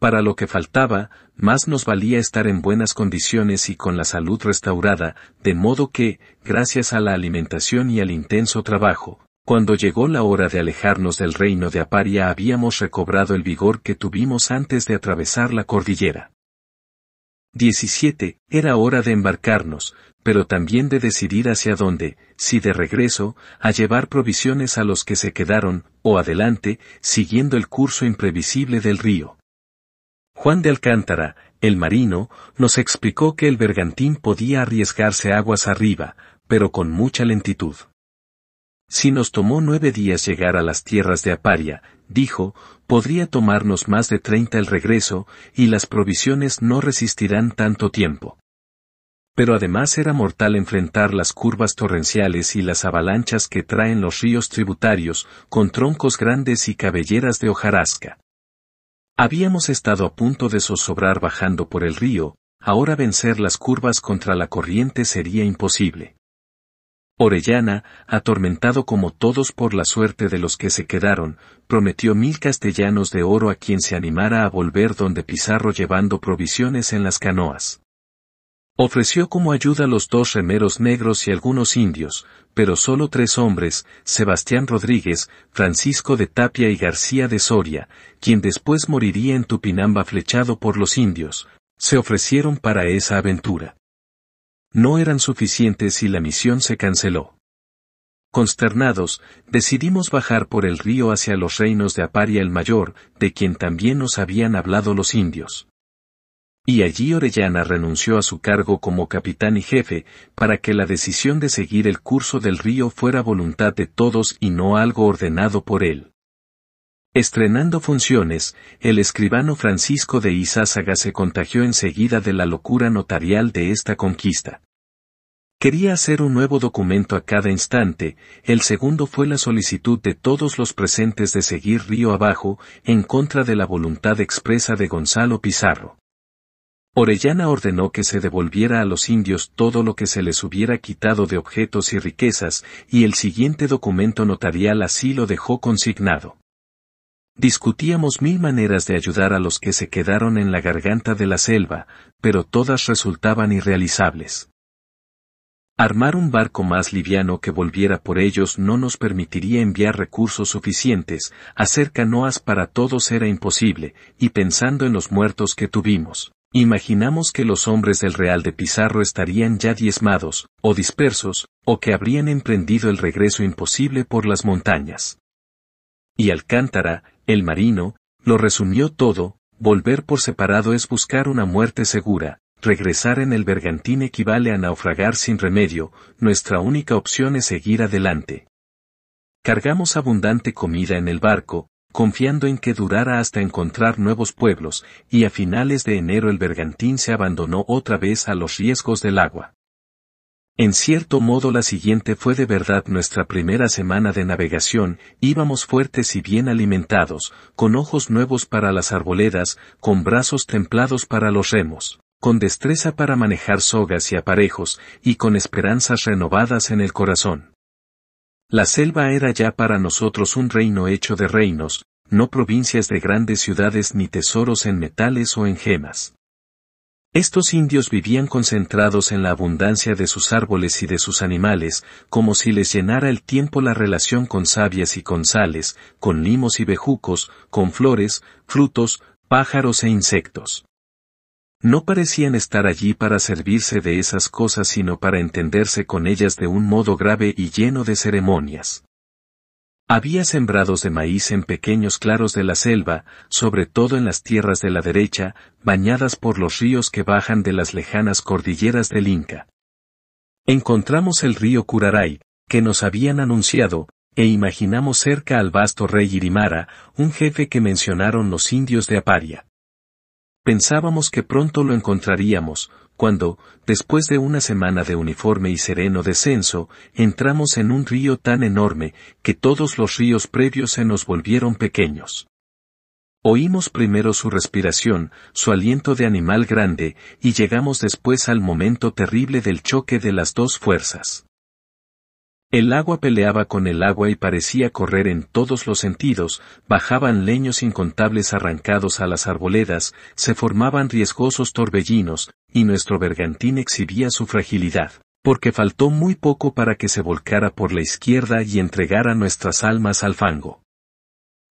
Para lo que faltaba, más nos valía estar en buenas condiciones y con la salud restaurada, de modo que, gracias a la alimentación y al intenso trabajo, cuando llegó la hora de alejarnos del reino de Aparia habíamos recobrado el vigor que tuvimos antes de atravesar la cordillera. 17. Era hora de embarcarnos, pero también de decidir hacia dónde, si de regreso, a llevar provisiones a los que se quedaron, o adelante, siguiendo el curso imprevisible del río. Juan de Alcántara, el marino, nos explicó que el bergantín podía arriesgarse aguas arriba, pero con mucha lentitud. Si nos tomó nueve días llegar a las tierras de Aparia, dijo, podría tomarnos más de treinta el regreso, y las provisiones no resistirán tanto tiempo. Pero además era mortal enfrentar las curvas torrenciales y las avalanchas que traen los ríos tributarios, con troncos grandes y cabelleras de hojarasca. Habíamos estado a punto de zozobrar bajando por el río, ahora vencer las curvas contra la corriente sería imposible. Orellana, atormentado como todos por la suerte de los que se quedaron, prometió mil castellanos de oro a quien se animara a volver donde Pizarro llevando provisiones en las canoas. Ofreció como ayuda los dos remeros negros y algunos indios, pero solo tres hombres, Sebastián Rodríguez, Francisco de Tapia y García de Soria, quien después moriría en Tupinamba flechado por los indios, se ofrecieron para esa aventura no eran suficientes y la misión se canceló. Consternados, decidimos bajar por el río hacia los reinos de Aparia el Mayor, de quien también nos habían hablado los indios. Y allí Orellana renunció a su cargo como capitán y jefe, para que la decisión de seguir el curso del río fuera voluntad de todos y no algo ordenado por él. Estrenando funciones, el escribano Francisco de Izázaga se contagió enseguida de la locura notarial de esta conquista. Quería hacer un nuevo documento a cada instante, el segundo fue la solicitud de todos los presentes de seguir río abajo, en contra de la voluntad expresa de Gonzalo Pizarro. Orellana ordenó que se devolviera a los indios todo lo que se les hubiera quitado de objetos y riquezas, y el siguiente documento notarial así lo dejó consignado. Discutíamos mil maneras de ayudar a los que se quedaron en la garganta de la selva, pero todas resultaban irrealizables. Armar un barco más liviano que volviera por ellos no nos permitiría enviar recursos suficientes, hacer canoas para todos era imposible, y pensando en los muertos que tuvimos, imaginamos que los hombres del Real de Pizarro estarían ya diezmados, o dispersos, o que habrían emprendido el regreso imposible por las montañas. Y Alcántara, el marino, lo resumió todo, volver por separado es buscar una muerte segura, regresar en el bergantín equivale a naufragar sin remedio, nuestra única opción es seguir adelante. Cargamos abundante comida en el barco, confiando en que durara hasta encontrar nuevos pueblos, y a finales de enero el bergantín se abandonó otra vez a los riesgos del agua. En cierto modo la siguiente fue de verdad nuestra primera semana de navegación, íbamos fuertes y bien alimentados, con ojos nuevos para las arboledas, con brazos templados para los remos, con destreza para manejar sogas y aparejos, y con esperanzas renovadas en el corazón. La selva era ya para nosotros un reino hecho de reinos, no provincias de grandes ciudades ni tesoros en metales o en gemas. Estos indios vivían concentrados en la abundancia de sus árboles y de sus animales, como si les llenara el tiempo la relación con sabias y con sales, con limos y bejucos, con flores, frutos, pájaros e insectos. No parecían estar allí para servirse de esas cosas sino para entenderse con ellas de un modo grave y lleno de ceremonias. Había sembrados de maíz en pequeños claros de la selva, sobre todo en las tierras de la derecha, bañadas por los ríos que bajan de las lejanas cordilleras del Inca. Encontramos el río Curaray, que nos habían anunciado, e imaginamos cerca al vasto rey Irimara, un jefe que mencionaron los indios de Aparia. Pensábamos que pronto lo encontraríamos, cuando, después de una semana de uniforme y sereno descenso, entramos en un río tan enorme que todos los ríos previos se nos volvieron pequeños. Oímos primero su respiración, su aliento de animal grande, y llegamos después al momento terrible del choque de las dos fuerzas. El agua peleaba con el agua y parecía correr en todos los sentidos, bajaban leños incontables arrancados a las arboledas, se formaban riesgosos torbellinos, y nuestro bergantín exhibía su fragilidad, porque faltó muy poco para que se volcara por la izquierda y entregara nuestras almas al fango.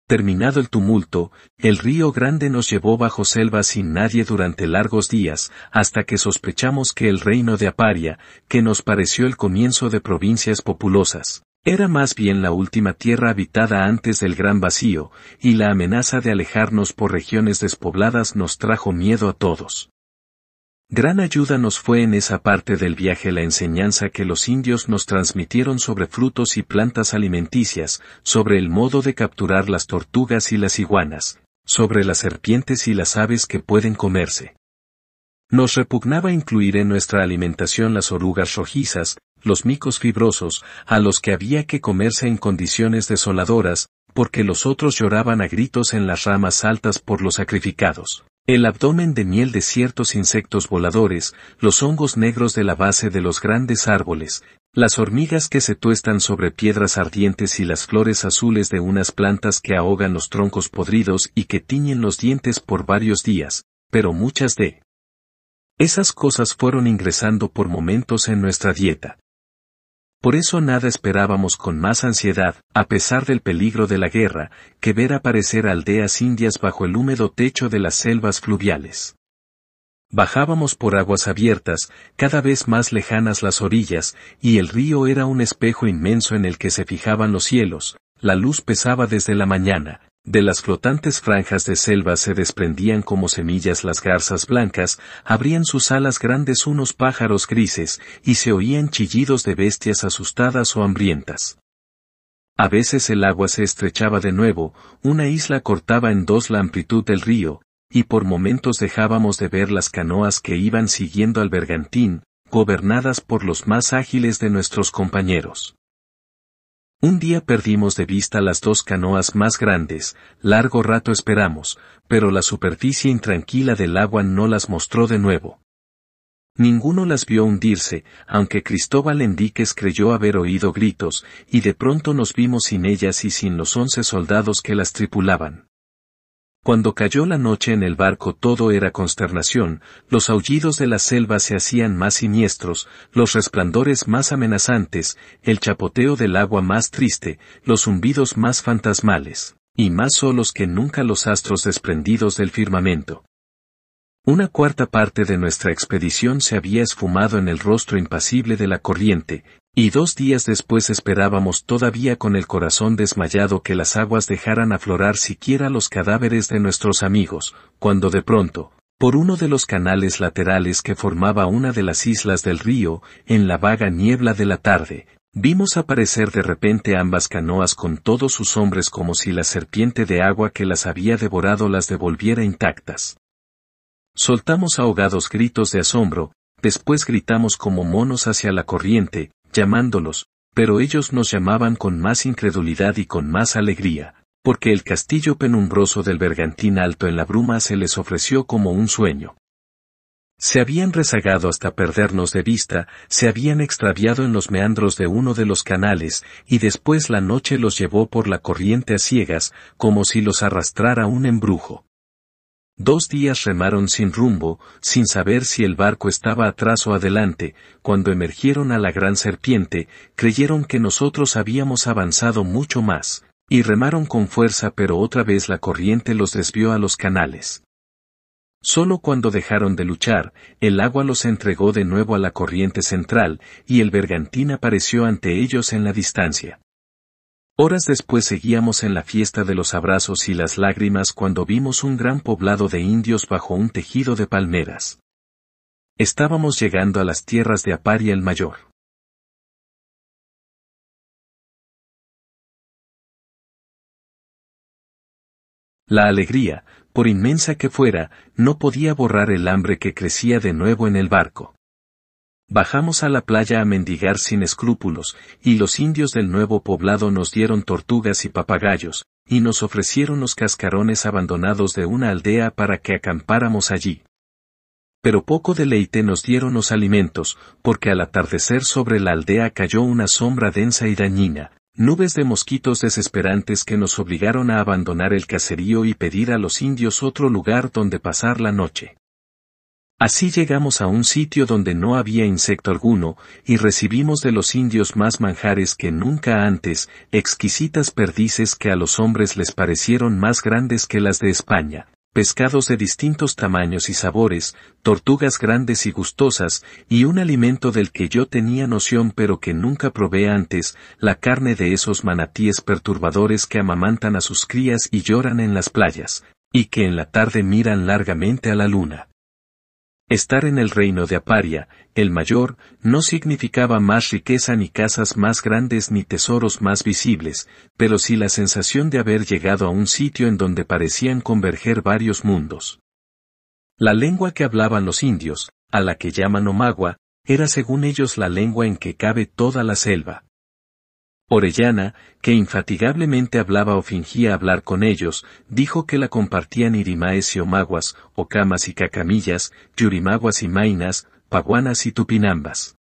Terminado el tumulto, el río Grande nos llevó bajo selva sin nadie durante largos días, hasta que sospechamos que el reino de Aparia, que nos pareció el comienzo de provincias populosas, era más bien la última tierra habitada antes del gran vacío, y la amenaza de alejarnos por regiones despobladas nos trajo miedo a todos. Gran ayuda nos fue en esa parte del viaje la enseñanza que los indios nos transmitieron sobre frutos y plantas alimenticias, sobre el modo de capturar las tortugas y las iguanas, sobre las serpientes y las aves que pueden comerse. Nos repugnaba incluir en nuestra alimentación las orugas rojizas, los micos fibrosos, a los que había que comerse en condiciones desoladoras, porque los otros lloraban a gritos en las ramas altas por los sacrificados. El abdomen de miel de ciertos insectos voladores, los hongos negros de la base de los grandes árboles, las hormigas que se tuestan sobre piedras ardientes y las flores azules de unas plantas que ahogan los troncos podridos y que tiñen los dientes por varios días, pero muchas de esas cosas fueron ingresando por momentos en nuestra dieta. Por eso nada esperábamos con más ansiedad, a pesar del peligro de la guerra, que ver aparecer aldeas indias bajo el húmedo techo de las selvas fluviales. Bajábamos por aguas abiertas, cada vez más lejanas las orillas, y el río era un espejo inmenso en el que se fijaban los cielos, la luz pesaba desde la mañana, de las flotantes franjas de selva se desprendían como semillas las garzas blancas, abrían sus alas grandes unos pájaros grises, y se oían chillidos de bestias asustadas o hambrientas. A veces el agua se estrechaba de nuevo, una isla cortaba en dos la amplitud del río, y por momentos dejábamos de ver las canoas que iban siguiendo al bergantín, gobernadas por los más ágiles de nuestros compañeros. Un día perdimos de vista las dos canoas más grandes, largo rato esperamos, pero la superficie intranquila del agua no las mostró de nuevo. Ninguno las vio hundirse, aunque Cristóbal endíquez creyó haber oído gritos, y de pronto nos vimos sin ellas y sin los once soldados que las tripulaban. Cuando cayó la noche en el barco todo era consternación, los aullidos de la selva se hacían más siniestros, los resplandores más amenazantes, el chapoteo del agua más triste, los zumbidos más fantasmales, y más solos que nunca los astros desprendidos del firmamento. Una cuarta parte de nuestra expedición se había esfumado en el rostro impasible de la corriente, y dos días después esperábamos todavía con el corazón desmayado que las aguas dejaran aflorar siquiera los cadáveres de nuestros amigos, cuando de pronto, por uno de los canales laterales que formaba una de las islas del río, en la vaga niebla de la tarde, vimos aparecer de repente ambas canoas con todos sus hombres como si la serpiente de agua que las había devorado las devolviera intactas. Soltamos ahogados gritos de asombro, después gritamos como monos hacia la corriente, llamándolos, pero ellos nos llamaban con más incredulidad y con más alegría, porque el castillo penumbroso del bergantín alto en la bruma se les ofreció como un sueño. Se habían rezagado hasta perdernos de vista, se habían extraviado en los meandros de uno de los canales, y después la noche los llevó por la corriente a ciegas, como si los arrastrara un embrujo. Dos días remaron sin rumbo, sin saber si el barco estaba atrás o adelante, cuando emergieron a la gran serpiente, creyeron que nosotros habíamos avanzado mucho más, y remaron con fuerza pero otra vez la corriente los desvió a los canales. Solo cuando dejaron de luchar, el agua los entregó de nuevo a la corriente central, y el bergantín apareció ante ellos en la distancia. Horas después seguíamos en la fiesta de los abrazos y las lágrimas cuando vimos un gran poblado de indios bajo un tejido de palmeras. Estábamos llegando a las tierras de Apari el Mayor. La alegría, por inmensa que fuera, no podía borrar el hambre que crecía de nuevo en el barco. Bajamos a la playa a mendigar sin escrúpulos, y los indios del nuevo poblado nos dieron tortugas y papagayos, y nos ofrecieron los cascarones abandonados de una aldea para que acampáramos allí. Pero poco deleite nos dieron los alimentos, porque al atardecer sobre la aldea cayó una sombra densa y dañina, nubes de mosquitos desesperantes que nos obligaron a abandonar el caserío y pedir a los indios otro lugar donde pasar la noche. Así llegamos a un sitio donde no había insecto alguno, y recibimos de los indios más manjares que nunca antes, exquisitas perdices que a los hombres les parecieron más grandes que las de España, pescados de distintos tamaños y sabores, tortugas grandes y gustosas, y un alimento del que yo tenía noción pero que nunca probé antes, la carne de esos manatíes perturbadores que amamantan a sus crías y lloran en las playas, y que en la tarde miran largamente a la luna. Estar en el reino de Aparia, el mayor, no significaba más riqueza ni casas más grandes ni tesoros más visibles, pero sí la sensación de haber llegado a un sitio en donde parecían converger varios mundos. La lengua que hablaban los indios, a la que llaman Omagua, era según ellos la lengua en que cabe toda la selva. Orellana, que infatigablemente hablaba o fingía hablar con ellos, dijo que la compartían irimaes y omaguas, ocamas y cacamillas, yurimaguas y mainas, paguanas y tupinambas.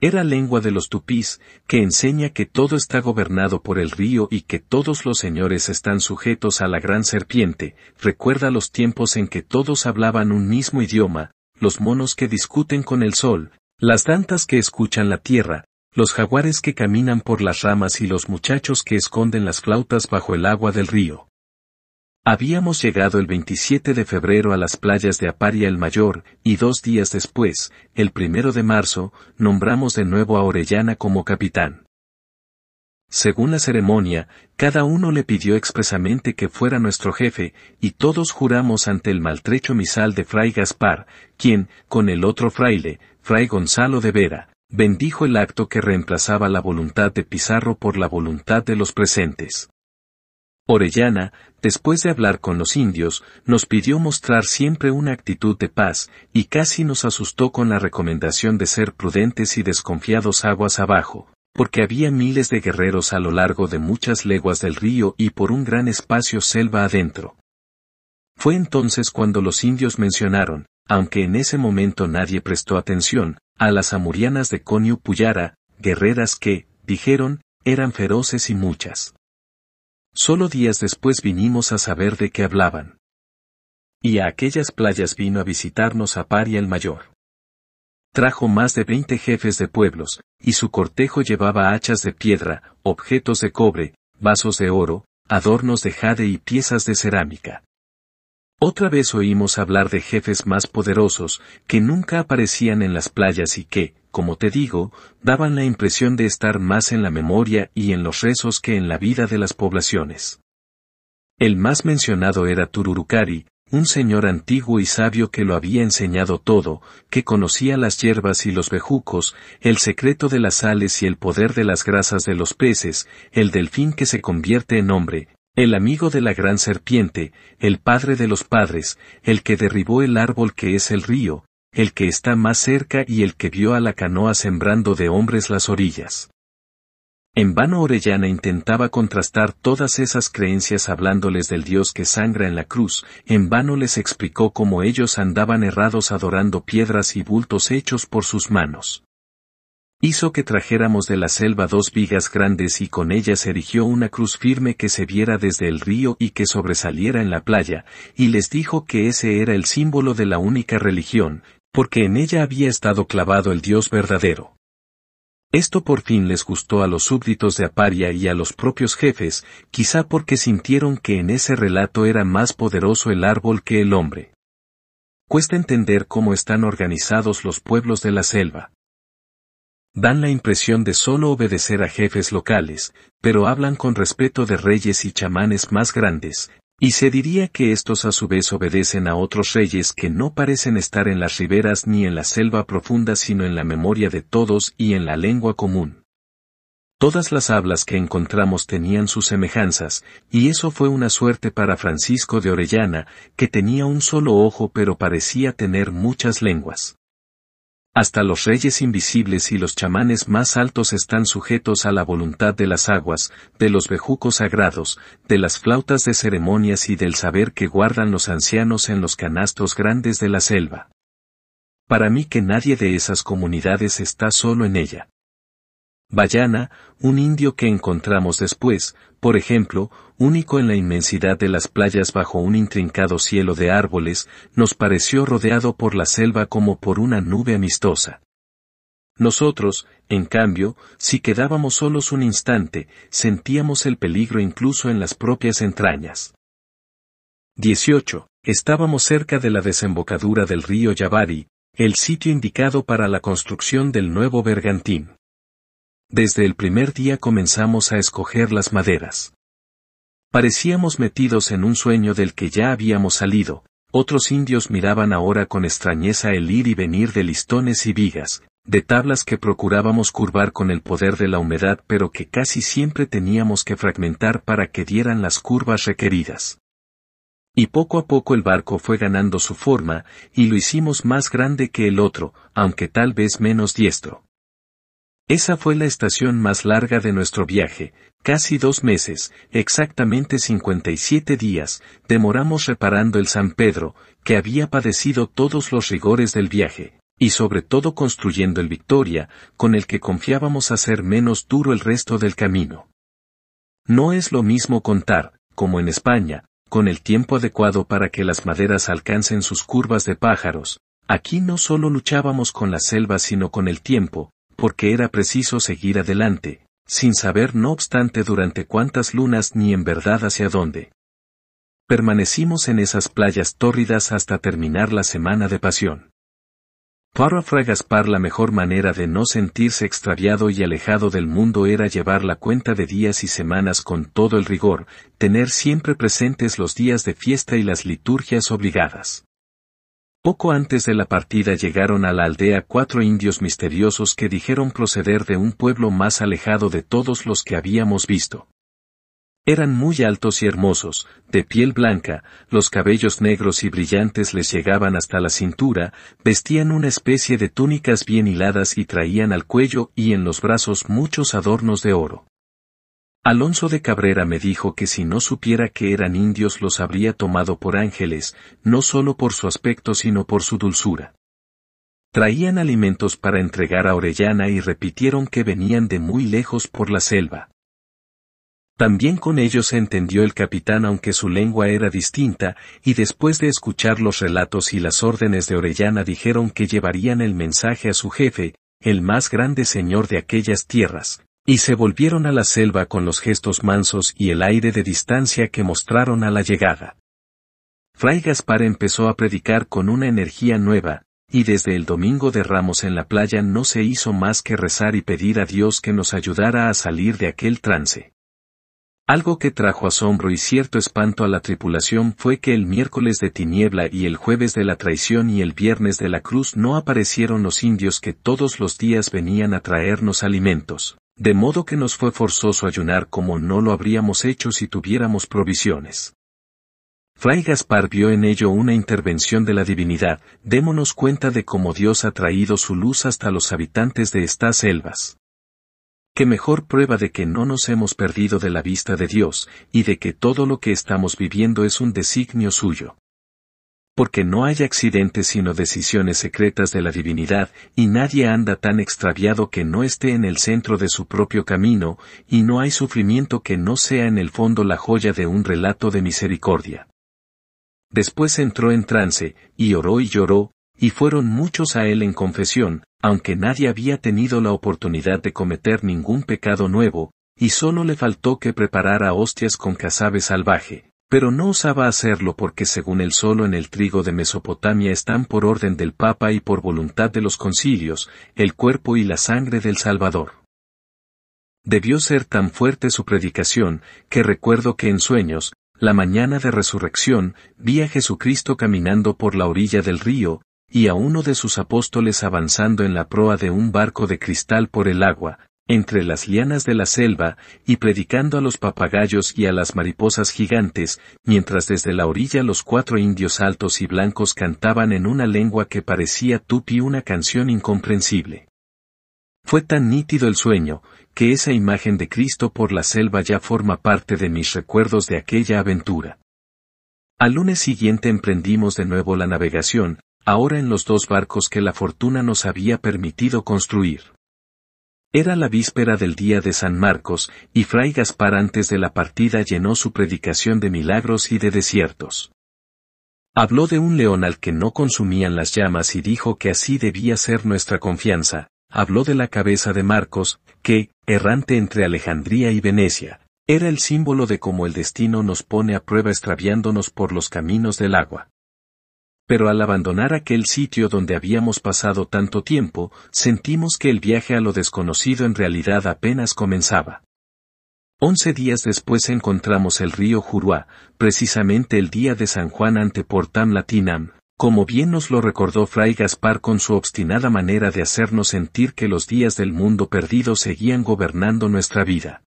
Era lengua de los tupís, que enseña que todo está gobernado por el río y que todos los señores están sujetos a la gran serpiente, recuerda los tiempos en que todos hablaban un mismo idioma, los monos que discuten con el sol, las dantas que escuchan la tierra, los jaguares que caminan por las ramas y los muchachos que esconden las flautas bajo el agua del río. Habíamos llegado el 27 de febrero a las playas de Aparia el Mayor, y dos días después, el primero de marzo, nombramos de nuevo a Orellana como capitán. Según la ceremonia, cada uno le pidió expresamente que fuera nuestro jefe, y todos juramos ante el maltrecho misal de Fray Gaspar, quien, con el otro fraile, Fray Gonzalo de Vera, bendijo el acto que reemplazaba la voluntad de Pizarro por la voluntad de los presentes. Orellana, después de hablar con los indios, nos pidió mostrar siempre una actitud de paz, y casi nos asustó con la recomendación de ser prudentes y desconfiados aguas abajo, porque había miles de guerreros a lo largo de muchas leguas del río y por un gran espacio selva adentro. Fue entonces cuando los indios mencionaron, aunque en ese momento nadie prestó atención, a las amurianas de Conio Puyara, guerreras que, dijeron, eran feroces y muchas. Solo días después vinimos a saber de qué hablaban. Y a aquellas playas vino a visitarnos a Paria el Mayor. Trajo más de veinte jefes de pueblos, y su cortejo llevaba hachas de piedra, objetos de cobre, vasos de oro, adornos de jade y piezas de cerámica. Otra vez oímos hablar de jefes más poderosos, que nunca aparecían en las playas y que, como te digo, daban la impresión de estar más en la memoria y en los rezos que en la vida de las poblaciones. El más mencionado era Tururucari, un señor antiguo y sabio que lo había enseñado todo, que conocía las hierbas y los bejucos, el secreto de las sales y el poder de las grasas de los peces, el delfín que se convierte en hombre, el amigo de la gran serpiente, el padre de los padres, el que derribó el árbol que es el río, el que está más cerca y el que vio a la canoa sembrando de hombres las orillas. En vano Orellana intentaba contrastar todas esas creencias hablándoles del Dios que sangra en la cruz, en vano les explicó cómo ellos andaban errados adorando piedras y bultos hechos por sus manos hizo que trajéramos de la selva dos vigas grandes y con ellas erigió una cruz firme que se viera desde el río y que sobresaliera en la playa, y les dijo que ese era el símbolo de la única religión, porque en ella había estado clavado el Dios verdadero. Esto por fin les gustó a los súbditos de Aparia y a los propios jefes, quizá porque sintieron que en ese relato era más poderoso el árbol que el hombre. Cuesta entender cómo están organizados los pueblos de la selva dan la impresión de solo obedecer a jefes locales, pero hablan con respeto de reyes y chamanes más grandes, y se diría que estos a su vez obedecen a otros reyes que no parecen estar en las riberas ni en la selva profunda sino en la memoria de todos y en la lengua común. Todas las hablas que encontramos tenían sus semejanzas, y eso fue una suerte para Francisco de Orellana, que tenía un solo ojo pero parecía tener muchas lenguas. Hasta los reyes invisibles y los chamanes más altos están sujetos a la voluntad de las aguas, de los bejucos sagrados, de las flautas de ceremonias y del saber que guardan los ancianos en los canastos grandes de la selva. Para mí que nadie de esas comunidades está solo en ella. Bayana, un indio que encontramos después, por ejemplo, único en la inmensidad de las playas bajo un intrincado cielo de árboles, nos pareció rodeado por la selva como por una nube amistosa. Nosotros, en cambio, si quedábamos solos un instante, sentíamos el peligro incluso en las propias entrañas. 18. Estábamos cerca de la desembocadura del río Yavari, el sitio indicado para la construcción del nuevo bergantín desde el primer día comenzamos a escoger las maderas. Parecíamos metidos en un sueño del que ya habíamos salido, otros indios miraban ahora con extrañeza el ir y venir de listones y vigas, de tablas que procurábamos curvar con el poder de la humedad pero que casi siempre teníamos que fragmentar para que dieran las curvas requeridas. Y poco a poco el barco fue ganando su forma, y lo hicimos más grande que el otro, aunque tal vez menos diestro. Esa fue la estación más larga de nuestro viaje, casi dos meses, exactamente 57 días, demoramos reparando el San Pedro, que había padecido todos los rigores del viaje, y sobre todo construyendo el Victoria, con el que confiábamos hacer menos duro el resto del camino. No es lo mismo contar, como en España, con el tiempo adecuado para que las maderas alcancen sus curvas de pájaros, aquí no solo luchábamos con la selva sino con el tiempo, porque era preciso seguir adelante, sin saber no obstante durante cuántas lunas ni en verdad hacia dónde. Permanecimos en esas playas tórridas hasta terminar la semana de pasión. Para Fra Gaspar la mejor manera de no sentirse extraviado y alejado del mundo era llevar la cuenta de días y semanas con todo el rigor, tener siempre presentes los días de fiesta y las liturgias obligadas. Poco antes de la partida llegaron a la aldea cuatro indios misteriosos que dijeron proceder de un pueblo más alejado de todos los que habíamos visto. Eran muy altos y hermosos, de piel blanca, los cabellos negros y brillantes les llegaban hasta la cintura, vestían una especie de túnicas bien hiladas y traían al cuello y en los brazos muchos adornos de oro. Alonso de Cabrera me dijo que si no supiera que eran indios los habría tomado por ángeles, no solo por su aspecto sino por su dulzura. Traían alimentos para entregar a Orellana y repitieron que venían de muy lejos por la selva. También con ellos se entendió el capitán aunque su lengua era distinta, y después de escuchar los relatos y las órdenes de Orellana dijeron que llevarían el mensaje a su jefe, el más grande señor de aquellas tierras, y se volvieron a la selva con los gestos mansos y el aire de distancia que mostraron a la llegada. Fray Gaspar empezó a predicar con una energía nueva, y desde el domingo de Ramos en la playa no se hizo más que rezar y pedir a Dios que nos ayudara a salir de aquel trance. Algo que trajo asombro y cierto espanto a la tripulación fue que el miércoles de tiniebla y el jueves de la traición y el viernes de la cruz no aparecieron los indios que todos los días venían a traernos alimentos. De modo que nos fue forzoso ayunar como no lo habríamos hecho si tuviéramos provisiones. Fray Gaspar vio en ello una intervención de la divinidad, démonos cuenta de cómo Dios ha traído su luz hasta los habitantes de estas selvas. Qué mejor prueba de que no nos hemos perdido de la vista de Dios, y de que todo lo que estamos viviendo es un designio suyo porque no hay accidentes sino decisiones secretas de la divinidad, y nadie anda tan extraviado que no esté en el centro de su propio camino, y no hay sufrimiento que no sea en el fondo la joya de un relato de misericordia. Después entró en trance, y oró y lloró, y fueron muchos a él en confesión, aunque nadie había tenido la oportunidad de cometer ningún pecado nuevo, y solo le faltó que preparara hostias con cazabe salvaje pero no osaba hacerlo porque según el solo en el trigo de Mesopotamia están por orden del Papa y por voluntad de los concilios, el cuerpo y la sangre del Salvador. Debió ser tan fuerte su predicación, que recuerdo que en sueños, la mañana de resurrección, vi a Jesucristo caminando por la orilla del río, y a uno de sus apóstoles avanzando en la proa de un barco de cristal por el agua, entre las lianas de la selva, y predicando a los papagayos y a las mariposas gigantes, mientras desde la orilla los cuatro indios altos y blancos cantaban en una lengua que parecía tupi una canción incomprensible. Fue tan nítido el sueño, que esa imagen de Cristo por la selva ya forma parte de mis recuerdos de aquella aventura. Al lunes siguiente emprendimos de nuevo la navegación, ahora en los dos barcos que la fortuna nos había permitido construir. Era la víspera del día de San Marcos, y Fray Gaspar antes de la partida llenó su predicación de milagros y de desiertos. Habló de un león al que no consumían las llamas y dijo que así debía ser nuestra confianza. Habló de la cabeza de Marcos, que, errante entre Alejandría y Venecia, era el símbolo de cómo el destino nos pone a prueba extraviándonos por los caminos del agua. Pero al abandonar aquel sitio donde habíamos pasado tanto tiempo, sentimos que el viaje a lo desconocido en realidad apenas comenzaba. Once días después encontramos el río Juruá, precisamente el día de San Juan ante Portam Latinam, como bien nos lo recordó Fray Gaspar con su obstinada manera de hacernos sentir que los días del mundo perdido seguían gobernando nuestra vida.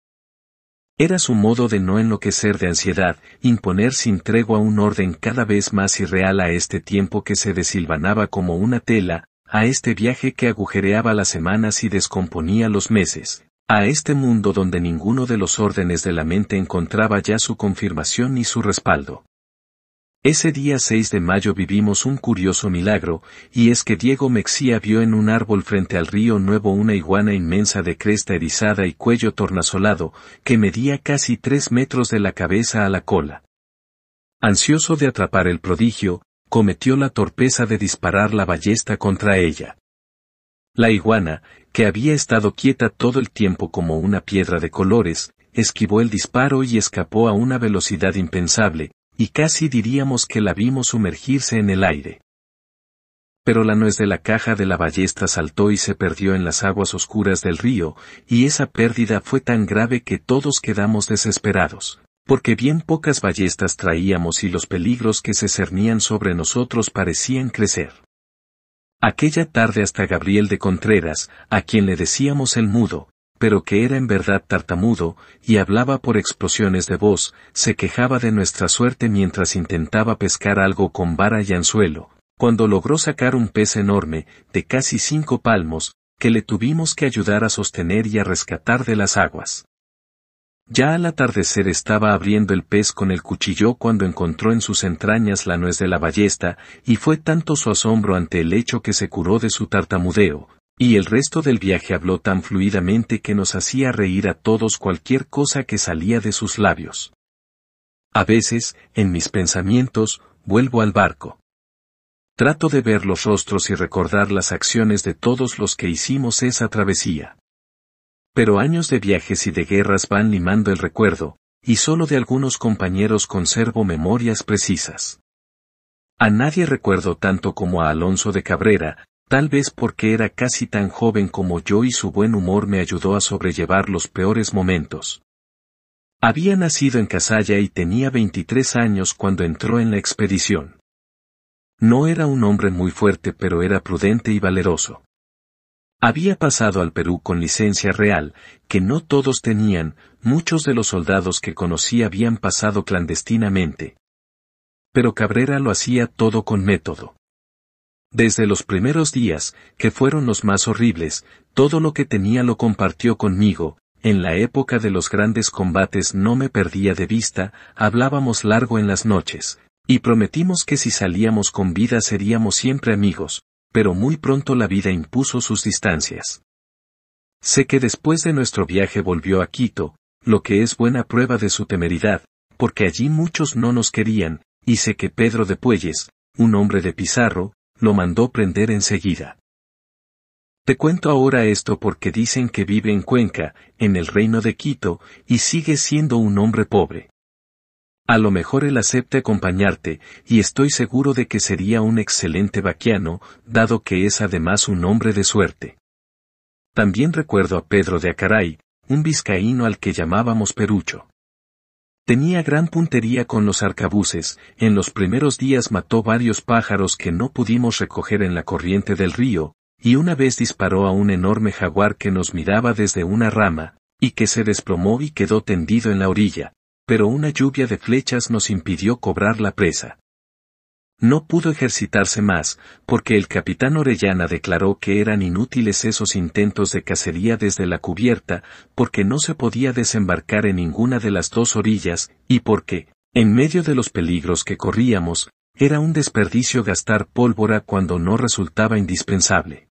Era su modo de no enloquecer de ansiedad, imponer sin tregua un orden cada vez más irreal a este tiempo que se desilvanaba como una tela, a este viaje que agujereaba las semanas y descomponía los meses, a este mundo donde ninguno de los órdenes de la mente encontraba ya su confirmación ni su respaldo. Ese día 6 de mayo vivimos un curioso milagro, y es que Diego Mexía vio en un árbol frente al río Nuevo una iguana inmensa de cresta erizada y cuello tornasolado, que medía casi tres metros de la cabeza a la cola. Ansioso de atrapar el prodigio, cometió la torpeza de disparar la ballesta contra ella. La iguana, que había estado quieta todo el tiempo como una piedra de colores, esquivó el disparo y escapó a una velocidad impensable, y casi diríamos que la vimos sumergirse en el aire. Pero la nuez de la caja de la ballesta saltó y se perdió en las aguas oscuras del río, y esa pérdida fue tan grave que todos quedamos desesperados, porque bien pocas ballestas traíamos y los peligros que se cernían sobre nosotros parecían crecer. Aquella tarde hasta Gabriel de Contreras, a quien le decíamos el mudo, pero que era en verdad tartamudo, y hablaba por explosiones de voz, se quejaba de nuestra suerte mientras intentaba pescar algo con vara y anzuelo, cuando logró sacar un pez enorme, de casi cinco palmos, que le tuvimos que ayudar a sostener y a rescatar de las aguas. Ya al atardecer estaba abriendo el pez con el cuchillo cuando encontró en sus entrañas la nuez de la ballesta, y fue tanto su asombro ante el hecho que se curó de su tartamudeo, y el resto del viaje habló tan fluidamente que nos hacía reír a todos cualquier cosa que salía de sus labios. A veces, en mis pensamientos, vuelvo al barco. Trato de ver los rostros y recordar las acciones de todos los que hicimos esa travesía. Pero años de viajes y de guerras van limando el recuerdo, y solo de algunos compañeros conservo memorias precisas. A nadie recuerdo tanto como a Alonso de Cabrera, Tal vez porque era casi tan joven como yo y su buen humor me ayudó a sobrellevar los peores momentos. Había nacido en Casalla y tenía 23 años cuando entró en la expedición. No era un hombre muy fuerte pero era prudente y valeroso. Había pasado al Perú con licencia real, que no todos tenían, muchos de los soldados que conocí habían pasado clandestinamente. Pero Cabrera lo hacía todo con método. Desde los primeros días, que fueron los más horribles, todo lo que tenía lo compartió conmigo, en la época de los grandes combates no me perdía de vista, hablábamos largo en las noches, y prometimos que si salíamos con vida seríamos siempre amigos, pero muy pronto la vida impuso sus distancias. Sé que después de nuestro viaje volvió a Quito, lo que es buena prueba de su temeridad, porque allí muchos no nos querían, y sé que Pedro de Puelles, un hombre de Pizarro, lo mandó prender enseguida. Te cuento ahora esto porque dicen que vive en Cuenca, en el reino de Quito, y sigue siendo un hombre pobre. A lo mejor él acepte acompañarte, y estoy seguro de que sería un excelente vaquiano, dado que es además un hombre de suerte. También recuerdo a Pedro de Acaray, un vizcaíno al que llamábamos Perucho. Tenía gran puntería con los arcabuces, en los primeros días mató varios pájaros que no pudimos recoger en la corriente del río, y una vez disparó a un enorme jaguar que nos miraba desde una rama, y que se desplomó y quedó tendido en la orilla, pero una lluvia de flechas nos impidió cobrar la presa. No pudo ejercitarse más, porque el capitán Orellana declaró que eran inútiles esos intentos de cacería desde la cubierta, porque no se podía desembarcar en ninguna de las dos orillas, y porque, en medio de los peligros que corríamos, era un desperdicio gastar pólvora cuando no resultaba indispensable.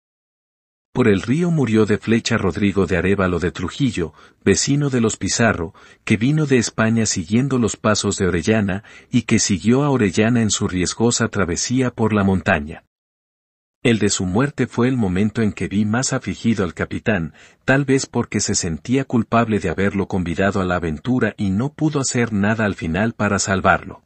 Por el río murió de flecha Rodrigo de Arevalo de Trujillo, vecino de los Pizarro, que vino de España siguiendo los pasos de Orellana y que siguió a Orellana en su riesgosa travesía por la montaña. El de su muerte fue el momento en que vi más afligido al capitán, tal vez porque se sentía culpable de haberlo convidado a la aventura y no pudo hacer nada al final para salvarlo.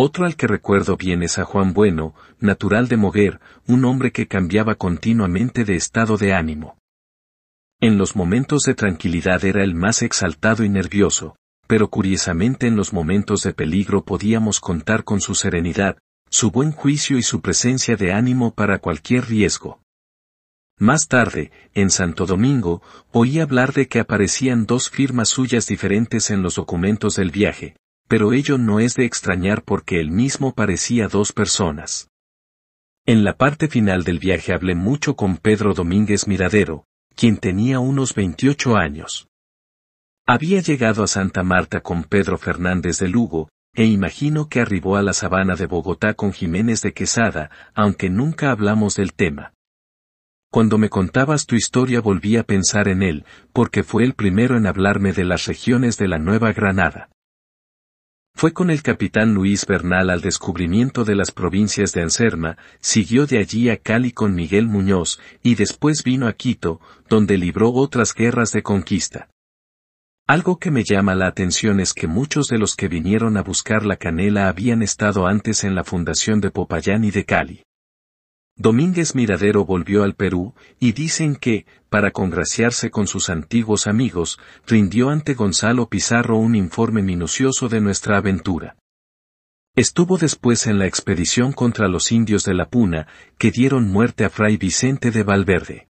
Otro al que recuerdo bien es a Juan Bueno, natural de Moguer, un hombre que cambiaba continuamente de estado de ánimo. En los momentos de tranquilidad era el más exaltado y nervioso, pero curiosamente en los momentos de peligro podíamos contar con su serenidad, su buen juicio y su presencia de ánimo para cualquier riesgo. Más tarde, en Santo Domingo, oí hablar de que aparecían dos firmas suyas diferentes en los documentos del viaje, pero ello no es de extrañar porque él mismo parecía dos personas. En la parte final del viaje hablé mucho con Pedro Domínguez Miradero, quien tenía unos 28 años. Había llegado a Santa Marta con Pedro Fernández de Lugo, e imagino que arribó a la sabana de Bogotá con Jiménez de Quesada, aunque nunca hablamos del tema. Cuando me contabas tu historia volví a pensar en él, porque fue el primero en hablarme de las regiones de la Nueva Granada. Fue con el capitán Luis Bernal al descubrimiento de las provincias de Anserma, siguió de allí a Cali con Miguel Muñoz, y después vino a Quito, donde libró otras guerras de conquista. Algo que me llama la atención es que muchos de los que vinieron a buscar la canela habían estado antes en la fundación de Popayán y de Cali. Domínguez Miradero volvió al Perú, y dicen que, para congraciarse con sus antiguos amigos, rindió ante Gonzalo Pizarro un informe minucioso de nuestra aventura. Estuvo después en la expedición contra los indios de la Puna, que dieron muerte a Fray Vicente de Valverde.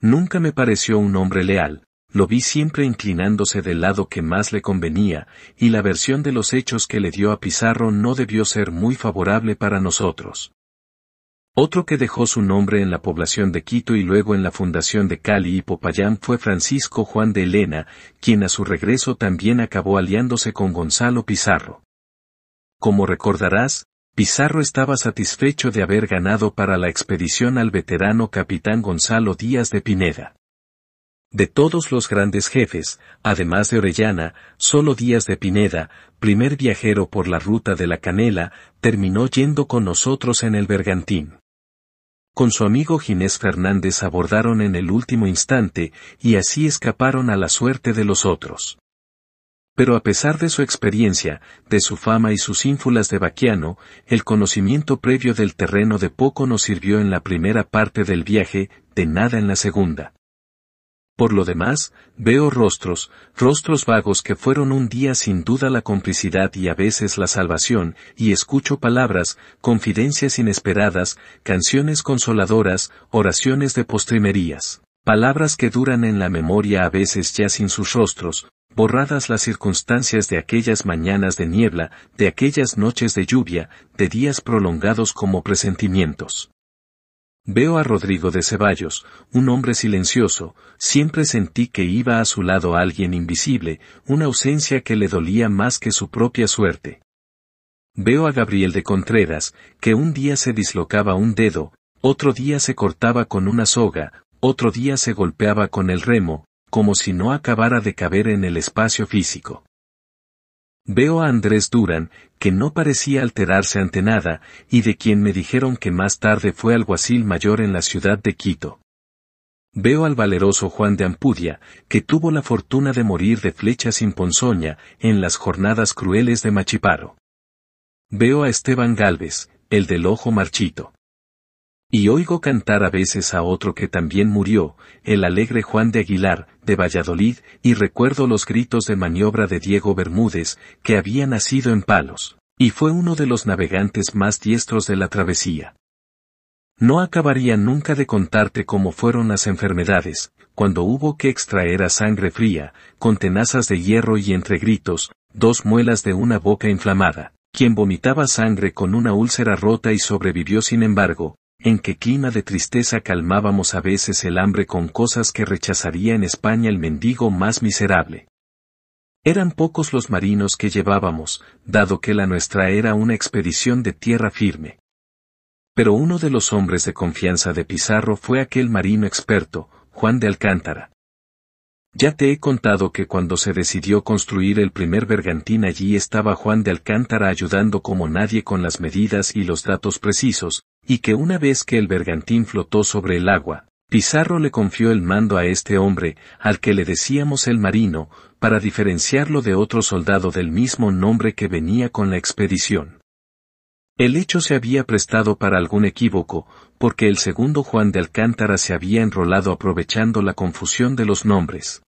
Nunca me pareció un hombre leal, lo vi siempre inclinándose del lado que más le convenía, y la versión de los hechos que le dio a Pizarro no debió ser muy favorable para nosotros. Otro que dejó su nombre en la población de Quito y luego en la fundación de Cali y Popayán fue Francisco Juan de Elena, quien a su regreso también acabó aliándose con Gonzalo Pizarro. Como recordarás, Pizarro estaba satisfecho de haber ganado para la expedición al veterano capitán Gonzalo Díaz de Pineda. De todos los grandes jefes, además de Orellana, solo Díaz de Pineda, primer viajero por la ruta de la canela, terminó yendo con nosotros en el bergantín con su amigo Ginés Fernández abordaron en el último instante, y así escaparon a la suerte de los otros. Pero a pesar de su experiencia, de su fama y sus ínfulas de Baquiano, el conocimiento previo del terreno de poco nos sirvió en la primera parte del viaje, de nada en la segunda. Por lo demás, veo rostros, rostros vagos que fueron un día sin duda la complicidad y a veces la salvación, y escucho palabras, confidencias inesperadas, canciones consoladoras, oraciones de postrimerías, palabras que duran en la memoria a veces ya sin sus rostros, borradas las circunstancias de aquellas mañanas de niebla, de aquellas noches de lluvia, de días prolongados como presentimientos. Veo a Rodrigo de Ceballos, un hombre silencioso, siempre sentí que iba a su lado alguien invisible, una ausencia que le dolía más que su propia suerte. Veo a Gabriel de Contreras, que un día se dislocaba un dedo, otro día se cortaba con una soga, otro día se golpeaba con el remo, como si no acabara de caber en el espacio físico. Veo a Andrés Duran, que no parecía alterarse ante nada, y de quien me dijeron que más tarde fue alguacil mayor en la ciudad de Quito. Veo al valeroso Juan de Ampudia, que tuvo la fortuna de morir de flecha sin ponzoña, en las jornadas crueles de Machiparo. Veo a Esteban Galvez, el del ojo marchito. Y oigo cantar a veces a otro que también murió, el alegre Juan de Aguilar, de Valladolid, y recuerdo los gritos de maniobra de Diego Bermúdez, que había nacido en Palos, y fue uno de los navegantes más diestros de la travesía. No acabaría nunca de contarte cómo fueron las enfermedades, cuando hubo que extraer a sangre fría, con tenazas de hierro y entre gritos, dos muelas de una boca inflamada, quien vomitaba sangre con una úlcera rota y sobrevivió sin embargo, en qué clima de tristeza calmábamos a veces el hambre con cosas que rechazaría en España el mendigo más miserable. Eran pocos los marinos que llevábamos, dado que la nuestra era una expedición de tierra firme. Pero uno de los hombres de confianza de Pizarro fue aquel marino experto, Juan de Alcántara. Ya te he contado que cuando se decidió construir el primer bergantín allí estaba Juan de Alcántara ayudando como nadie con las medidas y los datos precisos, y que una vez que el bergantín flotó sobre el agua, Pizarro le confió el mando a este hombre, al que le decíamos el marino, para diferenciarlo de otro soldado del mismo nombre que venía con la expedición. El hecho se había prestado para algún equívoco, porque el segundo Juan de Alcántara se había enrolado aprovechando la confusión de los nombres.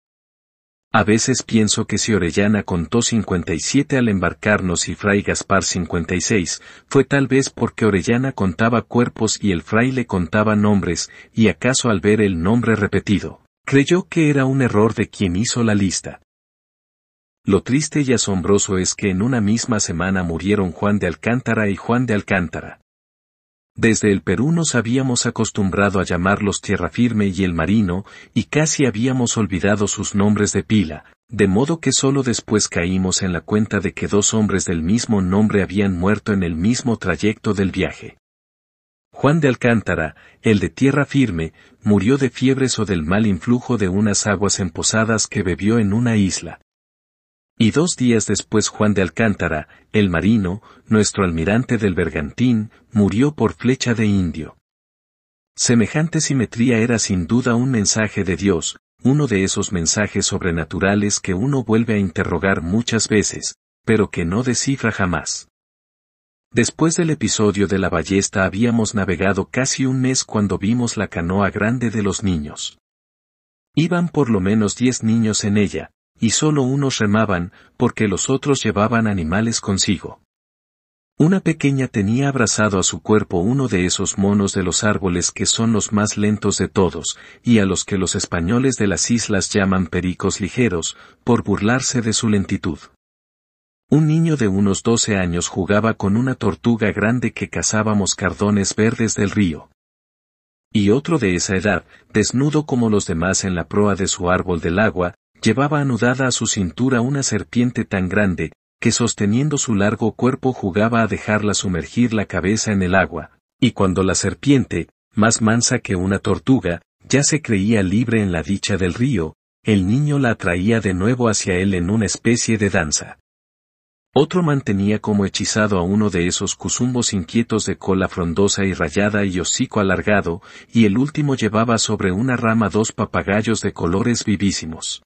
A veces pienso que si Orellana contó 57 al embarcarnos y Fray Gaspar 56, fue tal vez porque Orellana contaba cuerpos y el fraile contaba nombres, y acaso al ver el nombre repetido, creyó que era un error de quien hizo la lista. Lo triste y asombroso es que en una misma semana murieron Juan de Alcántara y Juan de Alcántara. Desde el Perú nos habíamos acostumbrado a llamarlos tierra firme y el marino, y casi habíamos olvidado sus nombres de pila, de modo que solo después caímos en la cuenta de que dos hombres del mismo nombre habían muerto en el mismo trayecto del viaje. Juan de Alcántara, el de tierra firme, murió de fiebres o del mal influjo de unas aguas emposadas que bebió en una isla, y dos días después Juan de Alcántara, el marino, nuestro almirante del bergantín, murió por flecha de indio. Semejante simetría era sin duda un mensaje de Dios, uno de esos mensajes sobrenaturales que uno vuelve a interrogar muchas veces, pero que no descifra jamás. Después del episodio de la ballesta habíamos navegado casi un mes cuando vimos la canoa grande de los niños. Iban por lo menos diez niños en ella, y solo unos remaban, porque los otros llevaban animales consigo. Una pequeña tenía abrazado a su cuerpo uno de esos monos de los árboles que son los más lentos de todos, y a los que los españoles de las islas llaman pericos ligeros, por burlarse de su lentitud. Un niño de unos doce años jugaba con una tortuga grande que cazábamos cardones verdes del río. Y otro de esa edad, desnudo como los demás en la proa de su árbol del agua, Llevaba anudada a su cintura una serpiente tan grande, que sosteniendo su largo cuerpo jugaba a dejarla sumergir la cabeza en el agua, y cuando la serpiente, más mansa que una tortuga, ya se creía libre en la dicha del río, el niño la atraía de nuevo hacia él en una especie de danza. Otro mantenía como hechizado a uno de esos cuzumbos inquietos de cola frondosa y rayada y hocico alargado, y el último llevaba sobre una rama dos papagayos de colores vivísimos.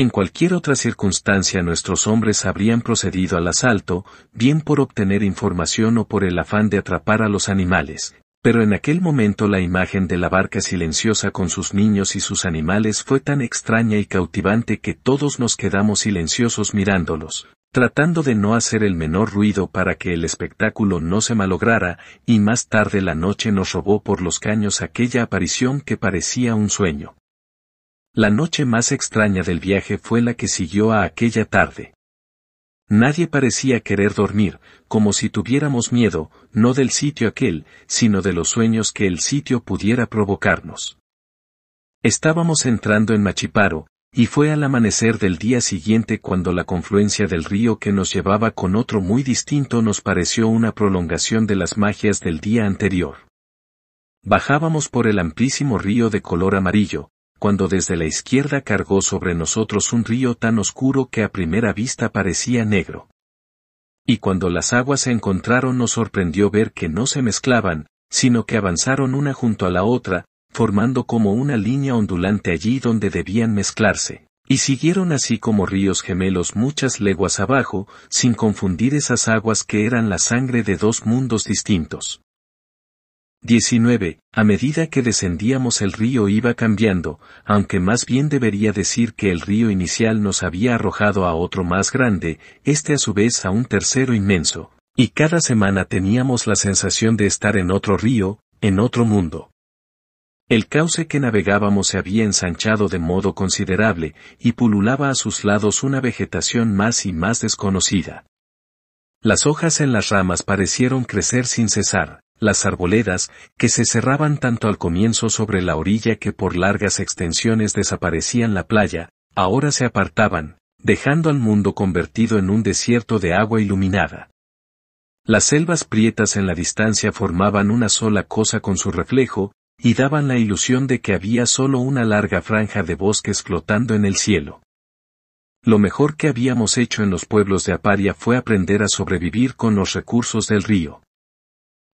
En cualquier otra circunstancia nuestros hombres habrían procedido al asalto, bien por obtener información o por el afán de atrapar a los animales, pero en aquel momento la imagen de la barca silenciosa con sus niños y sus animales fue tan extraña y cautivante que todos nos quedamos silenciosos mirándolos, tratando de no hacer el menor ruido para que el espectáculo no se malograra, y más tarde la noche nos robó por los caños aquella aparición que parecía un sueño. La noche más extraña del viaje fue la que siguió a aquella tarde. Nadie parecía querer dormir, como si tuviéramos miedo, no del sitio aquel, sino de los sueños que el sitio pudiera provocarnos. Estábamos entrando en Machiparo, y fue al amanecer del día siguiente cuando la confluencia del río que nos llevaba con otro muy distinto nos pareció una prolongación de las magias del día anterior. Bajábamos por el amplísimo río de color amarillo, cuando desde la izquierda cargó sobre nosotros un río tan oscuro que a primera vista parecía negro. Y cuando las aguas se encontraron nos sorprendió ver que no se mezclaban, sino que avanzaron una junto a la otra, formando como una línea ondulante allí donde debían mezclarse. Y siguieron así como ríos gemelos muchas leguas abajo, sin confundir esas aguas que eran la sangre de dos mundos distintos. 19. A medida que descendíamos el río iba cambiando, aunque más bien debería decir que el río inicial nos había arrojado a otro más grande, este a su vez a un tercero inmenso, y cada semana teníamos la sensación de estar en otro río, en otro mundo. El cauce que navegábamos se había ensanchado de modo considerable, y pululaba a sus lados una vegetación más y más desconocida. Las hojas en las ramas parecieron crecer sin cesar, las arboledas, que se cerraban tanto al comienzo sobre la orilla que por largas extensiones desaparecían la playa, ahora se apartaban, dejando al mundo convertido en un desierto de agua iluminada. Las selvas prietas en la distancia formaban una sola cosa con su reflejo, y daban la ilusión de que había solo una larga franja de bosques flotando en el cielo. Lo mejor que habíamos hecho en los pueblos de Aparia fue aprender a sobrevivir con los recursos del río.